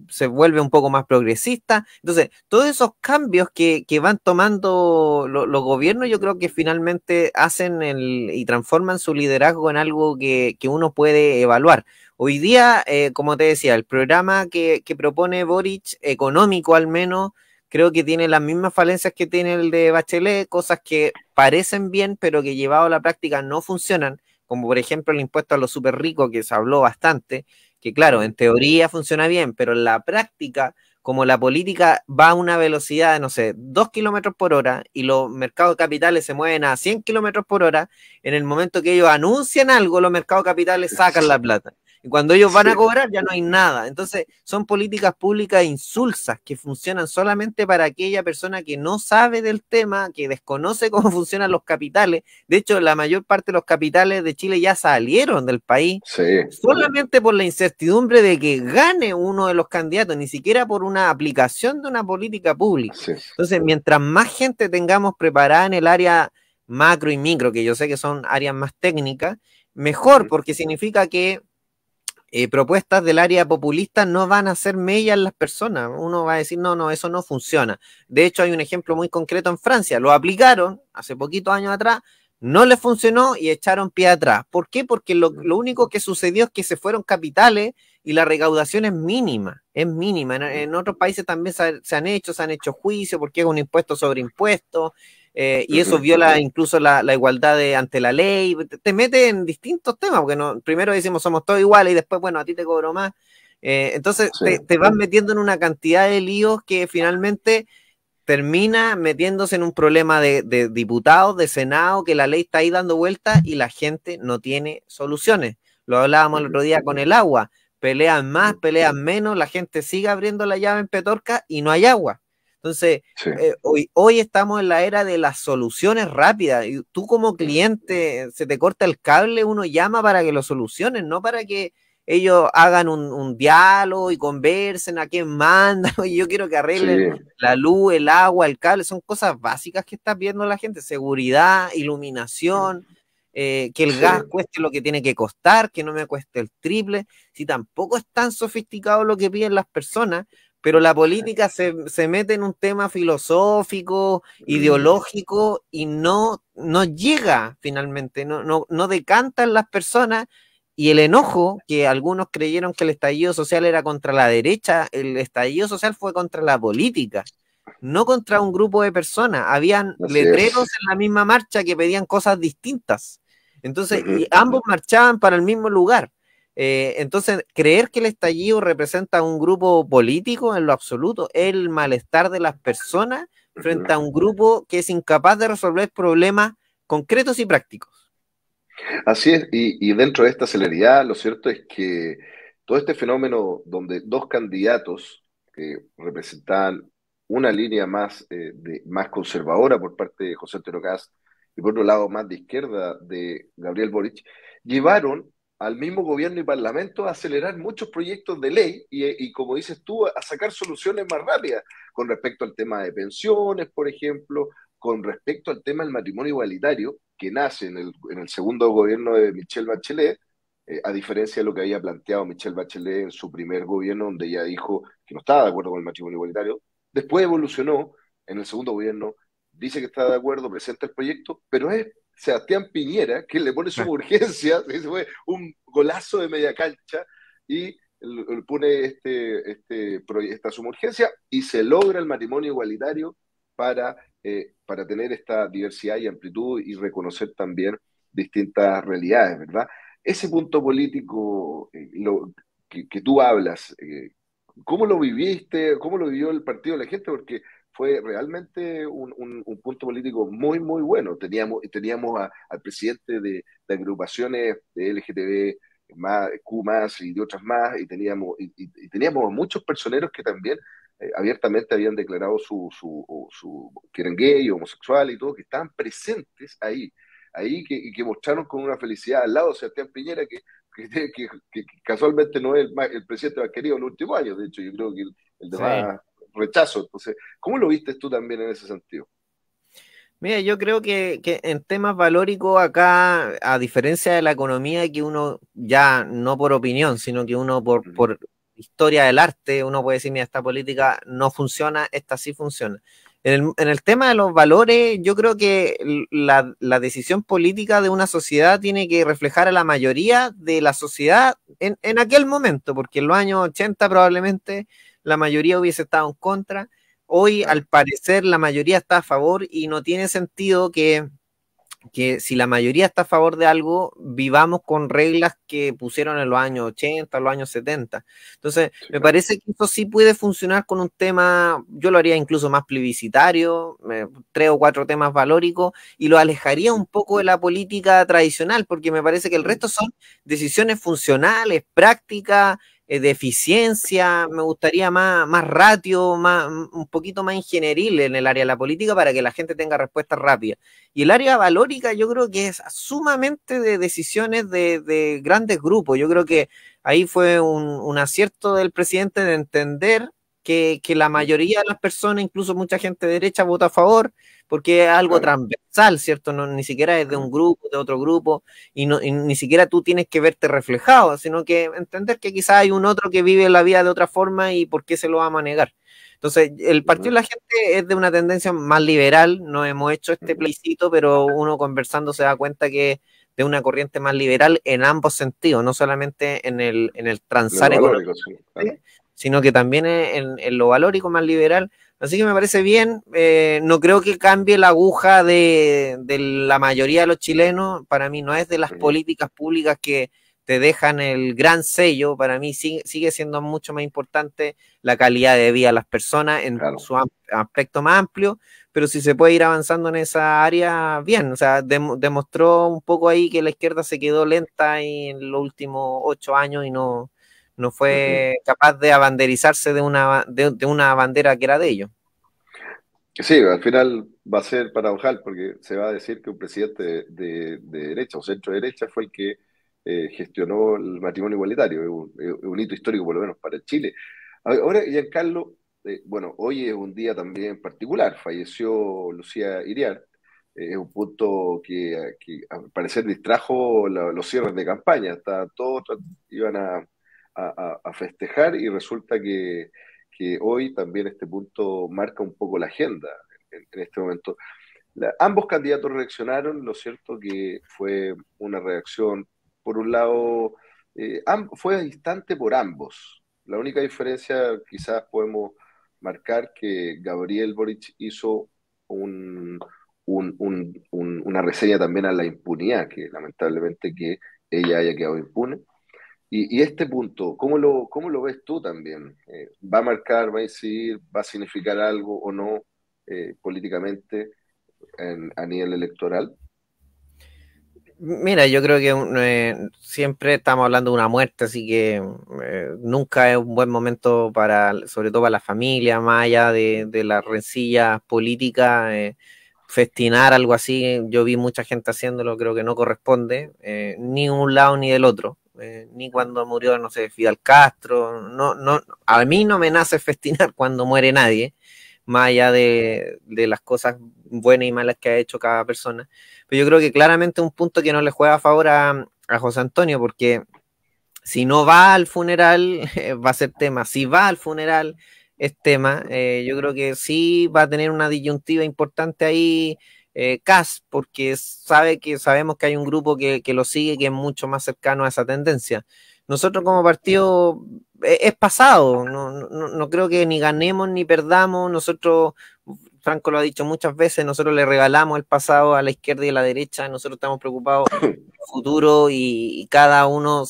se, vuelve un poco más progresista. Entonces, todos esos cambios que, van tomando los gobiernos, yo creo que finalmente hacen el, y transforman su liderazgo en algo que, uno puede evaluar. Hoy día, eh, como te decía, el programa que, que propone Boric, económico al menos, creo que tiene las mismas falencias que tiene el de Bachelet, cosas que parecen bien, pero que llevado a la práctica no funcionan, como por ejemplo el impuesto a los super ricos, que se habló bastante que claro, en teoría funciona bien, pero en la práctica, como la política va a una velocidad de, no sé, dos kilómetros por hora y los mercados capitales se mueven a 100 kilómetros por hora, en el momento que ellos anuncian algo, los mercados capitales sacan la plata. Y cuando ellos van a cobrar ya no hay nada. Entonces son políticas públicas insulsas que funcionan solamente para aquella persona que no sabe del tema, que desconoce cómo funcionan los capitales. De hecho, la mayor parte de los capitales de Chile ya salieron del país solamente por la incertidumbre de que gane uno de los candidatos, ni siquiera por una aplicación de una política pública. Entonces, mientras más gente tengamos preparada en el área macro y micro, que yo sé que son áreas más técnicas, mejor, porque significa que eh, propuestas del área populista no van a ser mella las personas. Uno va a decir, no, no, eso no funciona. De hecho, hay un ejemplo muy concreto en Francia. Lo aplicaron hace poquitos años atrás, no les funcionó y echaron pie atrás. ¿Por qué? Porque lo, único que sucedió es que se fueron capitales y la recaudación es mínima, es mínima. En, otros países también se, han hecho, se han hecho juicios porque es un impuesto sobre impuestos. Eh, y eso viola incluso la, igualdad de, ante la ley, te, mete en distintos temas, porque primero decimos somos todos iguales y después, bueno, a ti te cobro más. Eh, entonces te, vas metiendo en una cantidad de líos que finalmente termina metiéndose en un problema de, de diputados, de Senado, que la ley está ahí dando vueltas y la gente no tiene soluciones. Lo hablábamos el otro día con el agua. Pelean más, pelean menos, la gente sigue abriendo la llave en Petorca y no hay agua. Entonces, eh, hoy, hoy estamos en la era de las soluciones rápidas. Y tú como cliente, se te corta el cable, uno llama para que lo solucionen, no para que ellos hagan un, diálogo y conversen a quién manda. Y yo quiero que arreglen la luz, el agua, el cable. Son cosas básicas que está viendo la gente. Seguridad, iluminación. Eh, que el gas cueste lo que tiene que costar, que no me cueste el triple, si tampoco es tan sofisticado lo que piden las personas, pero la política se, mete en un tema filosófico, mm. ideológico, y no, llega finalmente, no, no, decantan las personas. Y el enojo, que algunos creyeron que el estallido social era contra la derecha, el estallido social fue contra la política, no contra un grupo de personas. Habían letreros en la misma marcha que pedían cosas distintas. Entonces, ambos marchaban para el mismo lugar eh, entonces, creer que el estallido representa un grupo político en lo absoluto el malestar de las personas frente a un grupo que es incapaz de resolver problemas concretos y prácticos. Así es, y, dentro de esta celeridad, lo cierto es que todo este fenómeno donde dos candidatos que representan una línea más, eh, más conservadora por parte de José Antonio y por otro lado más de izquierda de Gabriel Boric, llevaron al mismo gobierno y parlamento a acelerar muchos proyectos de ley y, como dices tú, a sacar soluciones más rápidas con respecto al tema de pensiones, por ejemplo, con respecto al tema del matrimonio igualitario, que nace en el, segundo gobierno de Michelle Bachelet, eh, a diferencia de lo que había planteado Michelle Bachelet en su primer gobierno, donde ya dijo que no estaba de acuerdo con el matrimonio igualitario, después evolucionó en el segundo gobierno, dice que está de acuerdo, presenta el proyecto, pero es Sebastián Piñera, que le pone su urgencia, un golazo de media cancha y pone este, este, esta y se logra el matrimonio igualitario para, eh, para tener esta diversidad y amplitud y reconocer también distintas realidades, ¿verdad? Ese punto político eh, que, tú hablas, eh, ¿cómo lo viviste? ¿Cómo lo vivió el partido de la gente? Porque fue realmente un, punto político muy, muy bueno. Teníamos, teníamos al presidente de, agrupaciones de LGTB, más, Q y de otras más, y teníamos, y, teníamos muchos personeros que también eh, abiertamente habían declarado su, que eran gay, homosexual y todo, que estaban presentes ahí, ahí que, y que mostraron con una felicidad al lado de Sebastián Piñera, que, casualmente no es el, presidente más querido en los últimos años, de hecho, yo creo que el, el de rechazo. Entonces, ¿cómo lo viste tú también en ese sentido? Mira, yo creo que, en temas valóricos acá, a diferencia de la economía, que uno ya no por opinión, sino que uno por, historia del arte, uno puede decir, mira, esta política no funciona, esta sí funciona. En el, tema de los valores, yo creo que la, decisión política de una sociedad tiene que reflejar a la mayoría de la sociedad en, en aquel momento, porque en los años 80 probablemente la mayoría hubiese estado en contra. Hoy, al parecer, la mayoría está a favor y no tiene sentido que, si la mayoría está a favor de algo, vivamos con reglas que pusieron en los años 80, los años 70. Entonces, me parece que eso sí puede funcionar con un tema, yo lo haría incluso más plebiscitario, tres o cuatro temas valóricos, y lo alejaría un poco de la política tradicional, porque me parece que el resto son decisiones funcionales, prácticas, eh, de eficiencia, me gustaría más, más ratio, más, un poquito más ingenieril en el área de la política para que la gente tenga respuestas rápidas. Y el área valórica yo creo que es sumamente de decisiones de, de grandes grupos. Yo creo que ahí fue un, un acierto del presidente de entender que, la mayoría de las personas, incluso mucha gente derecha, vota a favor, porque es algo transversal, ¿cierto? No, ni siquiera es de un grupo, de otro grupo, y, ni siquiera tú tienes que verte reflejado, sino que entender que quizás hay un otro que vive la vida de otra forma y por qué se lo vamos a negar. Entonces, el partido de la gente es de una tendencia más liberal, no hemos hecho este plebiscito, pero uno conversando se da cuenta que de una corriente más liberal en ambos sentidos, no solamente en el, en el transar económico, sino que también en, lo valórico más liberal. Así que me parece bien, eh, no creo que cambie la aguja de, la mayoría de los chilenos, para mí no es de las políticas públicas que te dejan el gran sello, para mí sigue, siendo mucho más importante la calidad de vida de las personas en su aspecto más amplio, pero si se puede ir avanzando en esa área, bien, o sea, demostró un poco ahí que la izquierda se quedó lenta en los últimos ocho años y no, no fue capaz de abanderizarse de una, de, una bandera que era de ellos. Sí, al final va a ser paradojal porque se va a decir que un presidente de, derecha o centro derecha fue el que eh, gestionó el matrimonio igualitario, un, hito histórico por lo menos para Chile. Ahora, Giancarlo, Carlos, eh, bueno, hoy es un día también particular, falleció Lucía Iriar, eh, es un punto que, que al parecer distrajo los cierres de campaña, todos iban a a, festejar y resulta que, hoy también este punto marca un poco la agenda en, este momento. ambos candidatos reaccionaron, lo cierto que fue una reacción, por un lado, eh, fue distante por ambos. La única diferencia quizás podemos marcar que Gabriel Boric hizo un, una reseña también a la impunidad, que lamentablemente que ella haya quedado impune. Y, este punto, ¿cómo lo, cómo lo ves tú también? Eh, ¿Va a marcar, va a incidir, va a significar algo o no eh, políticamente a nivel electoral? Mira, yo creo que eh, siempre estamos hablando de una muerte, así que nunca es un buen momento para, sobre todo para la familia, más allá de, las rencillas políticas festinar algo así. Yo vi mucha gente haciéndolo, creo que no corresponde, ni un lado ni del otro. Eh, ni cuando murió, no sé, Fidel Castro. No, no, a mí no me nace festinar cuando muere nadie, más allá de, las cosas buenas y malas que ha hecho cada persona. Pero yo creo que claramente un punto que no le juega a favor a, José Antonio, porque si no va al funeral, eh, va a ser tema. Si va al funeral, es tema. Eh, yo creo que sí va a tener una disyuntiva importante ahí eh, porque sabe que sabemos que hay un grupo que, lo sigue que es mucho más cercano a esa tendencia. Nosotros como partido eh, es, pasado, no, creo que ni ganemos ni perdamos, nosotros, Franco lo ha dicho muchas veces, nosotros le regalamos el pasado a la izquierda y a la derecha, nosotros estamos preocupados por el futuro y, cada uno,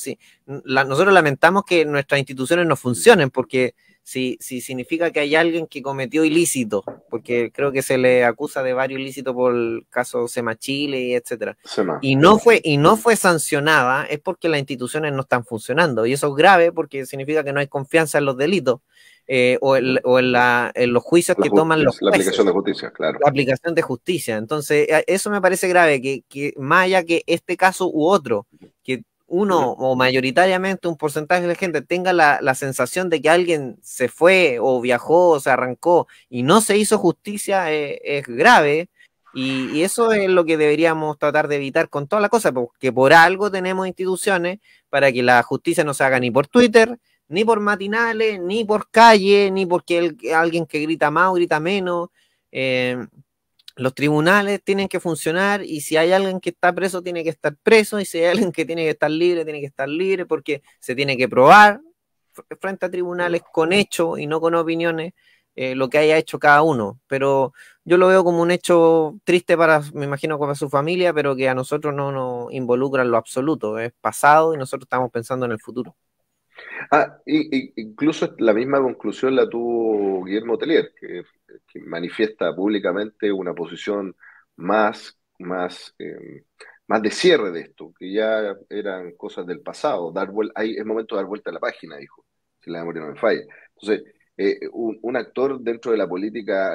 nosotros lamentamos que nuestras instituciones no funcionen porque si, si significa que hay alguien que cometió ilícito, porque creo que se le acusa de varios ilícitos por el caso Sema Chile y etcétera. Y no fue, y no fue sancionada, es porque las instituciones no están funcionando. Y eso es grave porque significa que no hay confianza en los delitos. Eh, o, en, la, en, los juicios que toman los La aplicación de justicia, claro. La aplicación de justicia. Entonces, eh, eso me parece grave, que, que más allá que este caso u otro, que uno o mayoritariamente un porcentaje de gente tenga la, sensación de que alguien se fue o viajó o se arrancó y no se hizo justicia eh, es, grave y, eso es lo que deberíamos tratar de evitar con toda la cosa, porque por algo tenemos instituciones para que la justicia no se haga ni por Twitter, ni por matinales, ni por calle, ni porque alguien que grita más o grita menos. Eh, los tribunales tienen que funcionar y si hay alguien que está preso, tiene que estar preso y si hay alguien que tiene que estar libre, tiene que estar libre porque se tiene que probar frente a tribunales con hechos y no con opiniones eh, lo que haya hecho cada uno. Pero yo lo veo como un hecho triste para, me imagino, para su familia, pero que a nosotros no nos involucra en lo absoluto. Es pasado y nosotros estamos pensando en el futuro. Ah, incluso la misma conclusión la tuvo Guillermo Telier, que, manifiesta públicamente una posición más, más, em, más de cierre de esto, que ya eran cosas del pasado. Dar hay, es momento de dar vuelta a la página, dijo, si la memoria no me falla. Entonces, eh, un, actor dentro de la política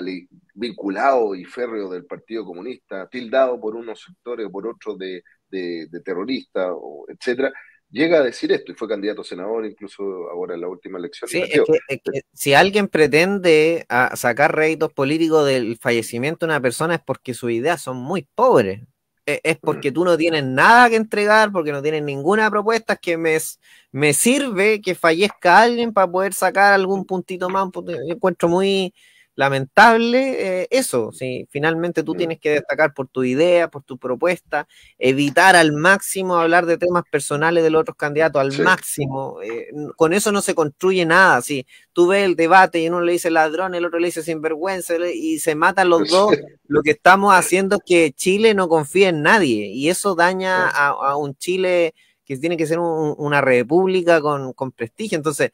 vinculado y férreo del Partido Comunista, tildado por unos sectores o por otros de, de, de terrorista, o etcétera, llega a decir esto y fue candidato a senador incluso ahora en la última elección. Sí, es que, si alguien pretende sacar réditos políticos del fallecimiento de una persona es porque sus ideas son muy pobres. E, es mm. porque tú no tienes nada que entregar, porque no tienes ninguna propuesta que me, me sirve que fallezca alguien para poder sacar algún puntito más. Yo encuentro muy, lamentable eh, eso. Si finalmente tú mm. tienes que destacar por tu idea, por tu propuesta, evitar al máximo hablar de temas personales de los otros candidatos, al máximo. Eh, con eso no se construye nada. Si tú ves el debate y uno le dice ladrón, el otro le dice sinvergüenza y se matan los dos, lo que estamos haciendo es que Chile no confíe en nadie y eso daña a, un Chile que tiene que ser una república con, con prestigio. Entonces,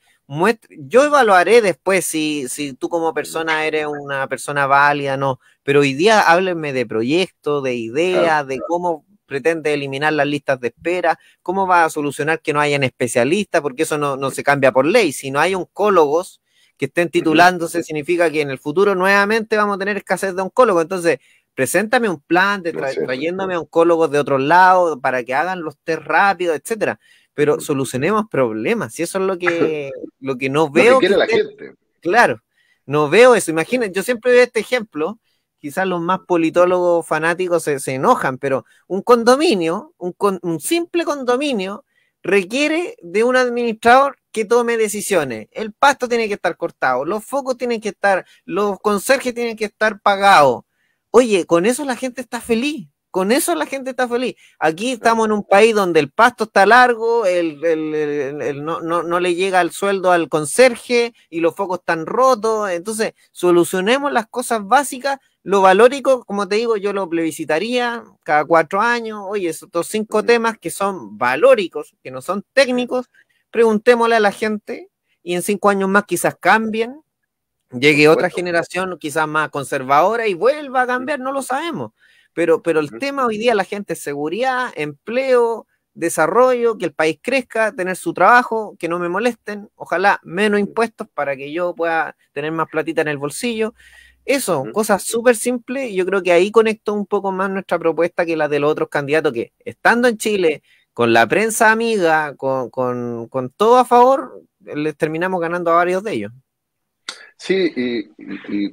yo evaluaré después si, si tú como persona eres una persona válida, o no, pero hoy día háblenme de proyectos, de ideas, de cómo pretende eliminar las listas de espera, cómo va a solucionar que no hayan especialistas, porque eso no, se cambia por ley. Si no hay oncólogos que estén titulándose, significa que en el futuro nuevamente vamos a tener escasez de oncólogos. Entonces, preséntame un plan de trayéndome oncólogos de otro lados para que hagan los test rápidos, etcétera pero mm. solucionemos problemas, y eso es lo que, lo que no veo. que quiere la gente. Claro, no veo eso. Imagínense, yo siempre veo este ejemplo, quizás los más politólogos fanáticos se, enojan, pero un condominio, un, con, un simple condominio, requiere de un administrador que tome decisiones. El pasto tiene que estar cortado, los focos tienen que estar, los conserjes tienen que estar pagados. Oye, con eso la gente está feliz. Con eso la gente está feliz. Aquí estamos en un país donde el pasto está largo, no, no, le llega el sueldo al conserje y los focos están rotos. Entonces, solucionemos las cosas básicas. Lo valórico, como te digo, yo lo plebiscitaría cada cuatro años. Oye, estos cinco temas que son valóricos, que no son técnicos, preguntémosle a la gente y en cinco años más quizás cambien llegue otra generación quizás más conservadora y vuelva a cambiar, no lo sabemos. Pero, pero el tema hoy día la gente es seguridad, empleo, desarrollo, que el país crezca, tener su trabajo, que no me molesten, ojalá menos impuestos para que yo pueda tener más platita en el bolsillo. Eso, cosas súper simples, y yo creo que ahí conecto un poco más nuestra propuesta que la de los otros candidatos que, estando en Chile, con la prensa amiga, con, con, con todo a favor, les terminamos ganando a varios de ellos. Sí, y,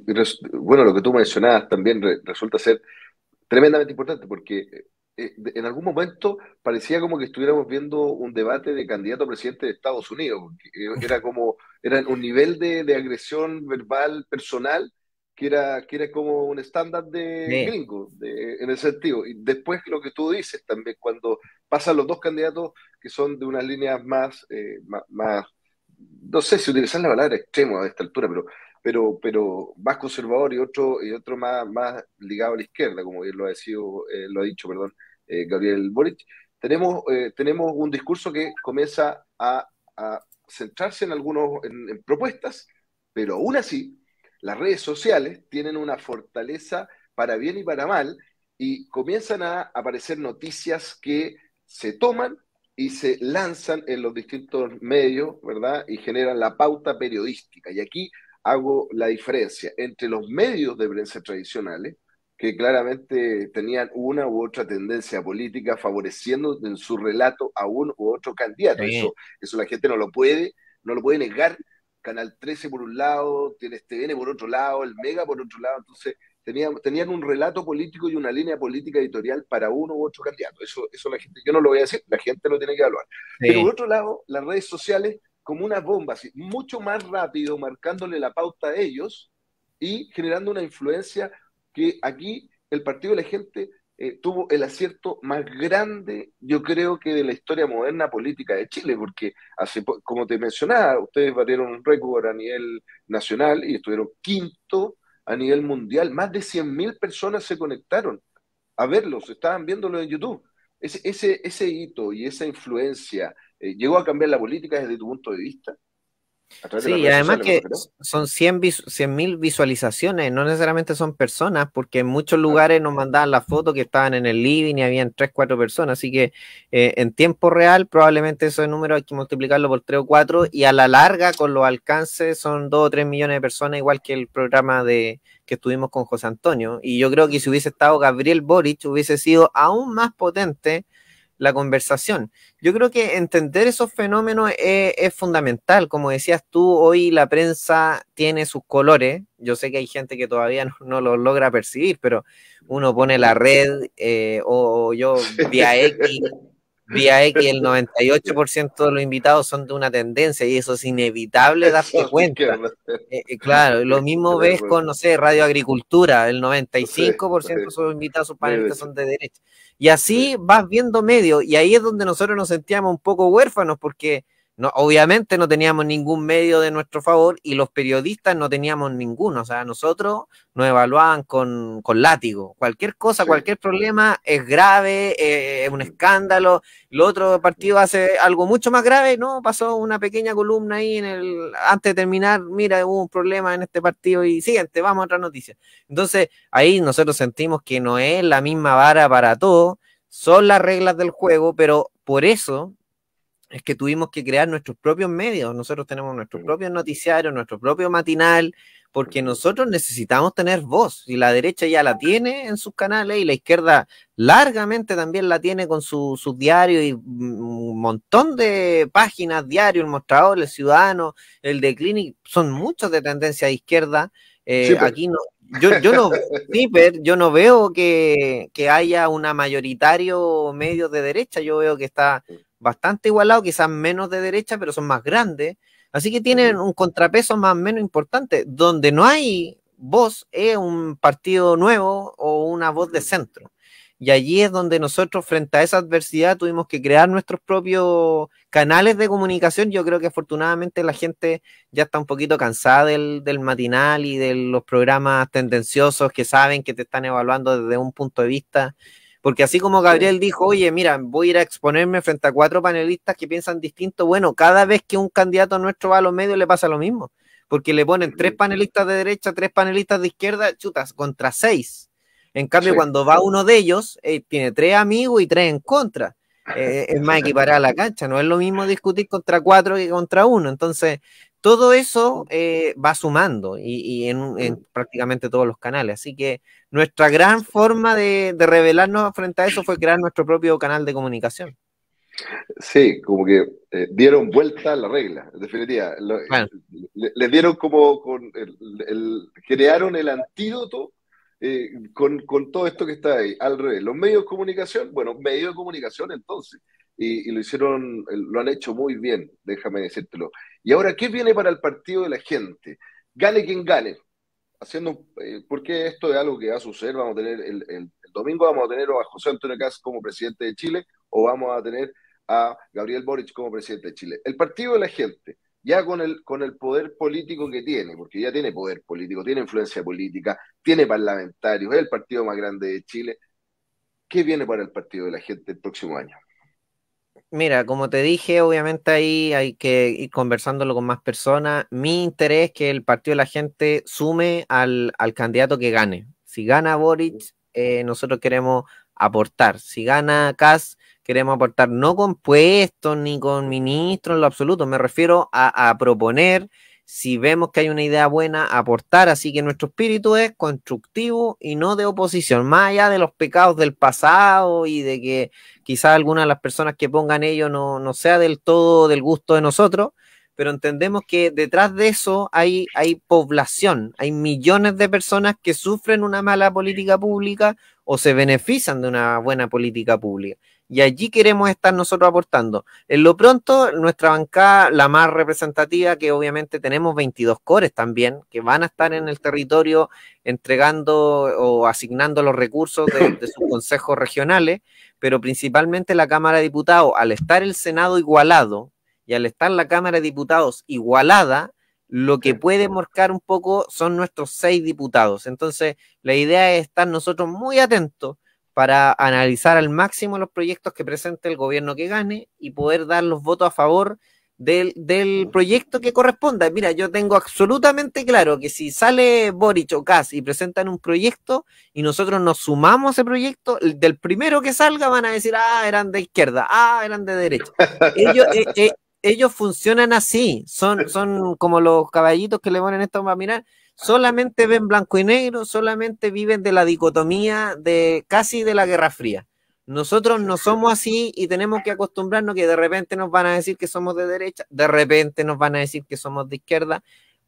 bueno, lo que tú mencionabas también resulta ser tremendamente importante, porque eh, en algún momento parecía como que estuviéramos viendo un debate de candidato a presidente de Estados Unidos. Eh, era como, era un nivel de, de agresión verbal personal que era, que era como un estándar de gringo, en ese sentido. Y después lo que tú dices también, cuando pasan los dos candidatos que son de unas líneas más, eh, más, más, no sé si utilizar la palabra extremo a esta altura, pero pero, pero más conservador y otro, y otro más, más ligado a la izquierda, como bien lo ha, eh, lo dicho perdón, eh, Gabriel Boric, tenemos, eh, tenemos un discurso que comienza a, centrarse en algunos en propuestas, pero aún así las redes sociales tienen una fortaleza para bien y para mal y comienzan a aparecer noticias que se toman y se lanzan en los distintos medios, ¿verdad? Y generan la pauta periodística. Y aquí hago la diferencia entre los medios de prensa tradicionales, que claramente tenían una u otra tendencia política favoreciendo en su relato a uno u otro candidato. Eso, eso la gente no lo puede, no lo puede negar. Canal 13 por un lado, tienes por otro lado, el Mega por otro lado, entonces tenían, tenían un relato político y una línea política editorial para uno u otro candidato. Eso, eso la gente, yo no lo voy a decir, la gente lo tiene que evaluar. Pero por otro lado, las redes sociales como una bomba, mucho más rápido, marcándole la pauta a ellos y generando una influencia que aquí el Partido de la Gente eh, tuvo el acierto más grande, yo creo que de la historia moderna política de Chile, porque hace, como te mencionaba, ustedes batieron un récord a nivel nacional y estuvieron quinto a nivel mundial. Más de 100.000 personas se conectaron a verlos, estaban viéndolo en YouTube. ese, ese hito y esa influencia eh, llegó a cambiar la política desde tu punto de vista. Sí, y además que son 100 mil visualizaciones, no necesariamente son personas, porque en muchos lugares nos mandaban la foto que estaban en el living y habían 3, 4 personas, así que eh, en tiempo real probablemente esos número hay que multiplicarlo por 3 o 4 y a la larga con los alcances son 2 o 3 millones de personas, igual que el programa de que estuvimos con José Antonio. Y yo creo que si hubiese estado Gabriel Boric hubiese sido aún más potente la conversación. Yo creo que entender esos fenómenos es, fundamental. Como decías tú, hoy la prensa tiene sus colores. Yo sé que hay gente que todavía no, lo logra percibir, pero uno pone la red eh, o, o yo vía X Vía X el 98% de los invitados son de una tendencia y eso es inevitable darte cuenta. Eh, eh, claro, lo mismo ves con, no sé, Radio Agricultura, el 95% de los invitados, sus panelistas son de derecha. Y así vas viendo medio y ahí es donde nosotros nos sentíamos un poco huérfanos porque no, obviamente no teníamos ningún medio de nuestro favor y los periodistas no teníamos ninguno. O sea, nosotros nos evaluaban con, látigo. Cualquier cosa, cualquier problema es grave, eh, es un escándalo. El otro partido hace algo mucho más grave, ¿no? Pasó una pequeña columna ahí en el, antes de terminar, mira, hubo un problema en este partido y siguiente, vamos a otra noticia. Entonces, ahí nosotros sentimos que no es la misma vara para todos, son las reglas del juego, pero por eso es que tuvimos que crear nuestros propios medios. Nosotros tenemos nuestros propios noticiarios, nuestro propio matinal, porque nosotros necesitamos tener voz. Y la derecha ya la tiene en sus canales y la izquierda largamente también la tiene con sus diarios y un montón de páginas, diarios, el mostrador, el ciudadano, el de Clinic, son muchos de tendencia de izquierda. Eh, aquí no, yo, yo no, yo no veo que, haya una mayoritario medio de derecha, yo veo que está bastante igualado, quizás menos de derecha, pero son más grandes. Así que tienen un contrapeso más o menos importante. Donde no hay voz es un partido nuevo o una voz de centro. Y allí es donde nosotros, frente a esa adversidad, tuvimos que crear nuestros propios canales de comunicación. Yo creo que afortunadamente la gente ya está un poquito cansada del, del matinal y de los programas tendenciosos que saben que te están evaluando desde un punto de vista porque así como Gabriel dijo, oye, mira, voy a ir a exponerme frente a cuatro panelistas que piensan distinto, bueno, cada vez que un candidato nuestro va a los medios le pasa lo mismo, porque le ponen tres panelistas de derecha, tres panelistas de izquierda, chutas, contra seis. En cambio, cuando va uno de ellos, eh, tiene tres amigos y tres en contra. Eh, es más equiparada la cancha, no es lo mismo discutir contra cuatro que contra uno. Entonces, todo eso eh, va sumando y, en, mm. prácticamente todos los canales. Así que nuestra gran forma de, revelarnos frente a eso fue crear nuestro propio canal de comunicación. Sí, como que eh, dieron vuelta a la regla, en definitiva. Les dieron como con el, crearon el antídoto eh, con, con todo esto que está ahí al revés. Los medios de comunicación, bueno, medios de comunicación entonces y, lo hicieron, lo han hecho muy bien, déjame decírtelo. Y ahora, ¿qué viene para el partido de la gente? Gane quien gane, haciendo, eh, porque esto es algo que va a suceder, vamos a tener el, domingo vamos a tener a José Antonio Casas como presidente de Chile o vamos a tener a Gabriel Boric como presidente de Chile. El partido de la gente, ya con el, con el poder político que tiene, porque ya tiene poder político, tiene influencia política, tiene parlamentarios, es el partido más grande de Chile. ¿Qué viene para el partido de la gente el próximo año? Mira, como te dije, obviamente ahí hay que ir conversándolo con más personas. Mi interés es que el partido de la gente sume al, candidato que gane. Si gana Boric, eh, nosotros queremos aportar. Si gana Kass, queremos aportar no con puestos ni con ministros en lo absoluto. Me refiero a, a proponer si vemos que hay una idea buena, aportar. Así que nuestro espíritu es constructivo y no de oposición, más allá de los pecados del pasado y de que quizás alguna de las personas que pongan ello no, sea del todo del gusto de nosotros, pero entendemos que detrás de eso hay población, hay millones de personas que sufren una mala política pública o se benefician de una buena política pública. Y allí queremos estar nosotros aportando. En lo pronto, nuestra bancada, la más representativa, que obviamente tenemos 22 cores también, que van a estar en el territorio entregando o asignando los recursos de, sus consejos regionales, pero principalmente la Cámara de Diputados, al estar el Senado igualado y al estar la Cámara de Diputados igualada, lo que puede morcar un poco son nuestros seis diputados. Entonces, la idea es estar nosotros muy atentos para analizar al máximo los proyectos que presente el gobierno que gane y poder dar los votos a favor del, del, proyecto que corresponda. Mira, yo tengo absolutamente claro que si sale Boric o Kass y presentan un proyecto y nosotros nos sumamos a ese proyecto, del primero que salga van a decir, ah, eran de izquierda, ah, eran de derecha. Ellos, eh, eh, ellos funcionan así, son, son como los caballitos que le ponen para mirar solamente ven blanco y negro, solamente viven de la dicotomía de casi de la Guerra Fría. Nosotros no somos así y tenemos que acostumbrarnos que de repente nos van a decir que somos de derecha, de repente nos van a decir que somos de izquierda.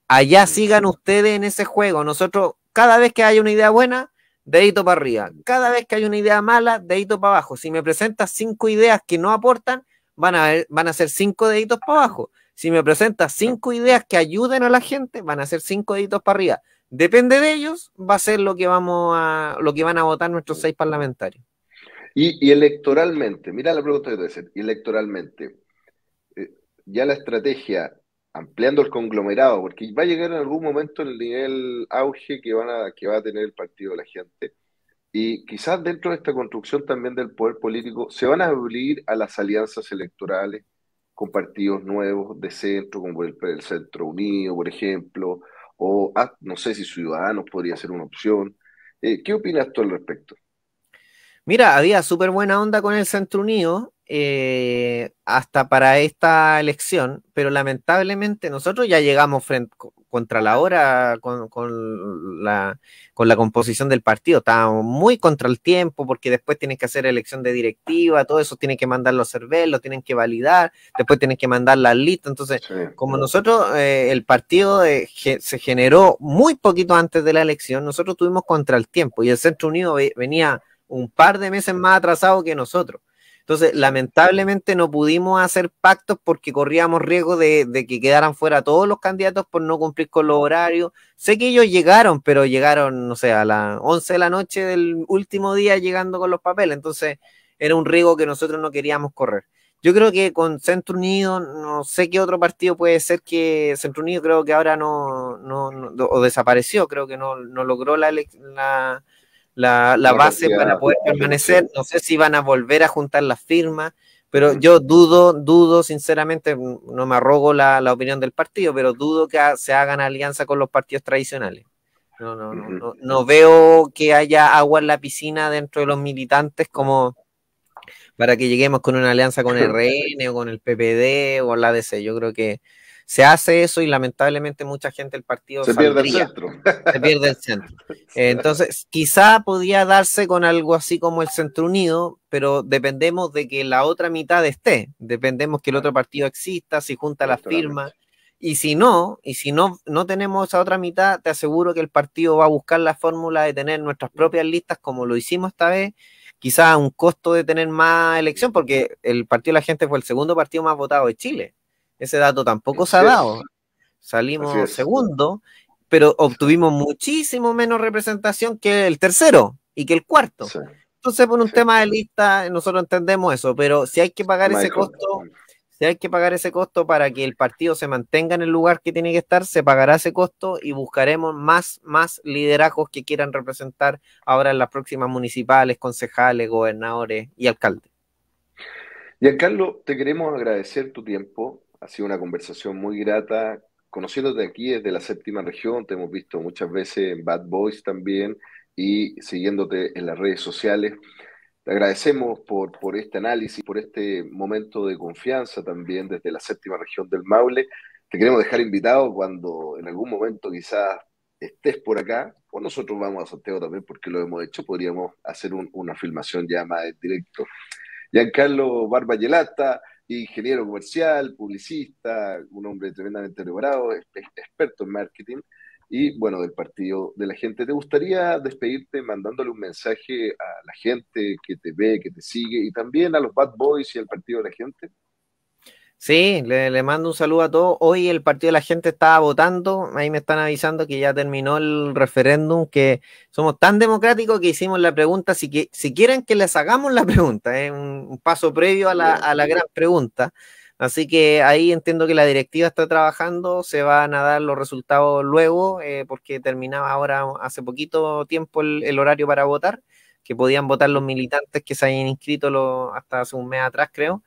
Allá sigan ustedes en ese juego. Nosotros, cada vez que hay una idea buena, dedito para arriba. Cada vez que hay una idea mala, dedito para abajo. Si me presentas cinco ideas que no aportan, van a, van a ser cinco deditos para abajo. Si me presentas cinco ideas que ayuden a la gente, van a ser cinco deditos para arriba. Depende de ellos, va a ser lo que vamos a, lo que van a votar nuestros seis parlamentarios. Y, electoralmente, mira la pregunta que te voy a hacer, electoralmente, eh, ya la estrategia ampliando el conglomerado, porque va a llegar en algún momento el nivel auge que, van que va a tener el partido de la gente, y quizás dentro de esta construcción también del poder político se van a abrir a las alianzas electorales con partidos nuevos de centro, como el, Centro Unido, por ejemplo, o ah, no sé si Ciudadanos podría ser una opción. Eh, ¿Qué opinas tú al respecto? Mira, había súper buena onda con el Centro Unido eh, hasta para esta elección, pero lamentablemente nosotros ya llegamos frente, contra la hora con, la, con la composición del partido. Estábamos muy contra el tiempo porque después tienen que hacer elección de directiva, todo eso tienen que mandar los cervel lo tienen que validar, después tienen que mandar la lista, Entonces, como nosotros, eh, el partido eh, se generó muy poquito antes de la elección, nosotros tuvimos contra el tiempo y el Centro Unido venía un par de meses más atrasado que nosotros. Entonces, lamentablemente no pudimos hacer pactos porque corríamos riesgo de, que quedaran fuera todos los candidatos por no cumplir con los horarios. Sé que ellos llegaron, pero llegaron, no sé, a las 11 de la noche del último día llegando con los papeles. Entonces, era un riesgo que nosotros no queríamos correr. Yo creo que con Centro Unido, no sé qué otro partido puede ser que Centro Unido creo que ahora no, no, o desapareció, creo que no, logró la, la, la, la base para poder permanecer. No sé si van a volver a juntar las firmas, pero mm. yo dudo, dudo sinceramente, no me arrogo la, opinión del partido, pero dudo que se hagan alianza con los partidos tradicionales. No, no, no, no, no veo que haya agua en la piscina dentro de los militantes como para que lleguemos con una alianza con el RN o con el PPD o la DC. Yo creo que se hace eso y lamentablemente mucha gente del partido se pierde el centro. Se pierde el centro. Eh, entonces, quizá podría darse con algo así como el centro unido, pero dependemos de que la otra mitad esté, dependemos que el otro partido exista, si junta las firmas. Y si no, y si no, no tenemos esa otra mitad, te aseguro que el partido va a buscar la fórmula de tener nuestras propias listas como lo hicimos esta vez, quizá a un costo de tener más elección, porque el partido de la gente fue el segundo partido más votado de Chile. Ese dato tampoco se ha dado. Salimos segundo, pero obtuvimos muchísimo menos representación que el tercero y que el cuarto. Entonces, por un tema de lista, nosotros entendemos eso, pero si hay que pagar ese costo, si hay que pagar ese costo para que el partido se mantenga en el lugar que tiene que estar, se pagará ese costo y buscaremos más, más liderazgos que quieran representar ahora en las próximas municipales, concejales, gobernadores y alcaldes. carlos te queremos agradecer tu tiempo. Ha sido una conversación muy grata. Conociéndote aquí desde la séptima región, te hemos visto muchas veces en Bad Boys también y siguiéndote en las redes sociales. Te agradecemos por, por este análisis, por este momento de confianza también desde la séptima región del Maule. Te queremos dejar invitado cuando en algún momento quizás estés por acá, o nosotros vamos a Santiago también porque lo hemos hecho, podríamos hacer una filmación ya más en directo. Giancarlo Barba ingeniero comercial, publicista, un hombre tremendamente elaborado, experto en marketing y bueno, del partido de la gente. ¿Te gustaría despedirte mandándole un mensaje a la gente que te ve, que te sigue y también a los Bad Boys y al partido de la gente? Sí, le, mando un saludo a todos. Hoy el Partido de la Gente estaba votando. Ahí me están avisando que ya terminó el referéndum, que somos tan democráticos que hicimos la pregunta. Si, que, si quieren que les hagamos la pregunta, es un, paso previo a la, gran pregunta. Así que ahí entiendo que la directiva está trabajando, se van a dar los resultados luego, eh, porque terminaba ahora hace poquito tiempo el, horario para votar, que podían votar los militantes que se hayan inscrito hasta hace un mes atrás, creo.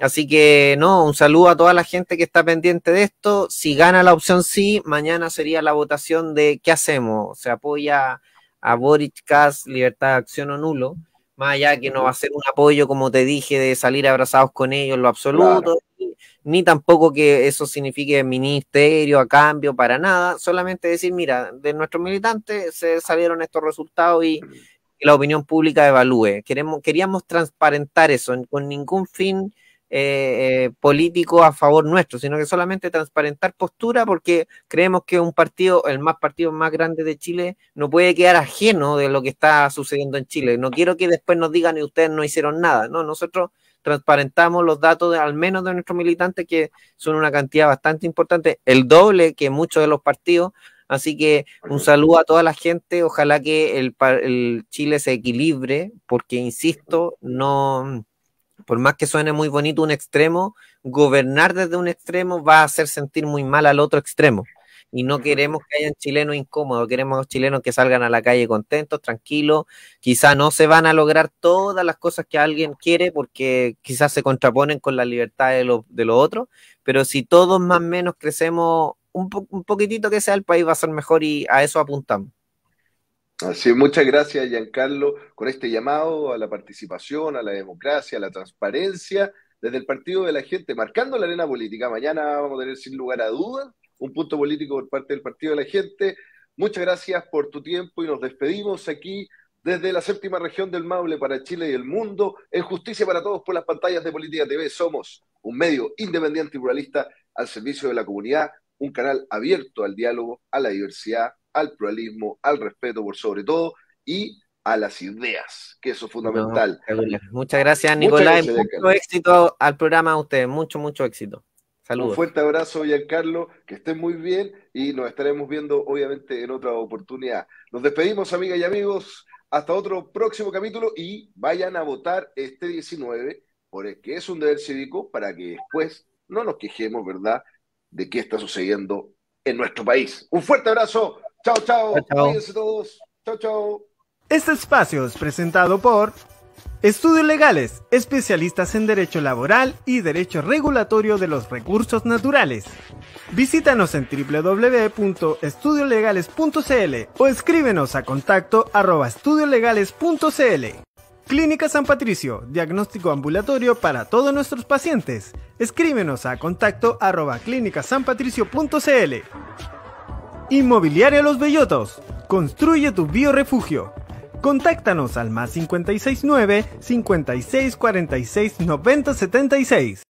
Así que no, un saludo a toda la gente que está pendiente de esto. Si gana la opción sí, mañana sería la votación de qué hacemos. ¿Se apoya a Boric Kass, Libertad de Acción o Nulo? Más allá que no va a ser un apoyo, como te dije, de salir abrazados con ellos lo absoluto, ni, tampoco que eso signifique ministerio a cambio, para nada. Solamente decir, mira, de nuestros militantes se salieron estos resultados y que la opinión pública evalúe. Queremos, queríamos transparentar eso con ningún fin eh, eh, político a favor nuestro, sino que solamente transparentar postura porque creemos que un partido, el más partido más grande de Chile, no puede quedar ajeno de lo que está sucediendo en Chile. No quiero que después nos digan y ustedes no hicieron nada, ¿no? Nosotros transparentamos los datos de, al menos de nuestros militantes, que son una cantidad bastante importante, el doble que muchos de los partidos. Así que un saludo a toda la gente, ojalá que el Chile se equilibre, porque insisto, no, por más que suene muy bonito un extremo, gobernar desde un extremo va a hacer sentir muy mal al otro extremo. Y no queremos que hayan chilenos incómodos, queremos chilenos que salgan a la calle contentos, tranquilos. Quizá no se van a lograr todas las cosas que alguien quiere porque quizás se contraponen con la libertad de los de pero si todos más o menos crecemos un poquitito que sea, el país va a ser mejor y a eso apuntamos. Así, muchas gracias, Giancarlo, con este llamado a la participación, a la democracia, a la transparencia desde el Partido de la Gente, marcando la arena política. Mañana vamos a tener, sin lugar a dudas, un punto político por parte del Partido de la Gente. Muchas gracias por tu tiempo y nos despedimos aquí desde la séptima región del Maule para Chile y el mundo. En justicia para todos por las pantallas de Política TV. Somos un medio independiente y pluralista al servicio de la comunidad, un canal abierto al diálogo, a la diversidad al pluralismo, al respeto por sobre todo y a las ideas, que eso es fundamental. muchas gracias, Nicolás. mucho éxito al programa a ustedes. Mucho, mucho éxito. Saludos. Un fuerte abrazo, Carlos que estén muy bien y nos estaremos viendo obviamente en otra oportunidad. Nos despedimos, amigas y amigos, hasta otro próximo capítulo y vayan a votar este 19, porque es un deber cívico para que después no nos quejemos, ¿verdad?, de qué está sucediendo en nuestro país. Un fuerte abrazo, Chao, chao. a todos. Chao, chao. Este espacio es presentado por Estudios Legales, especialistas en derecho laboral y derecho regulatorio de los recursos naturales. Visítanos en www.estudiolegales.cl o escríbenos a contacto arroba estudiolegales.cl. Clínica San Patricio, diagnóstico ambulatorio para todos nuestros pacientes. Escríbenos a contacto arroba clínicasanpatricio.cl. Inmobiliaria Los Bellotos. Construye tu biorefugio. Contáctanos al más 569 5646 9076.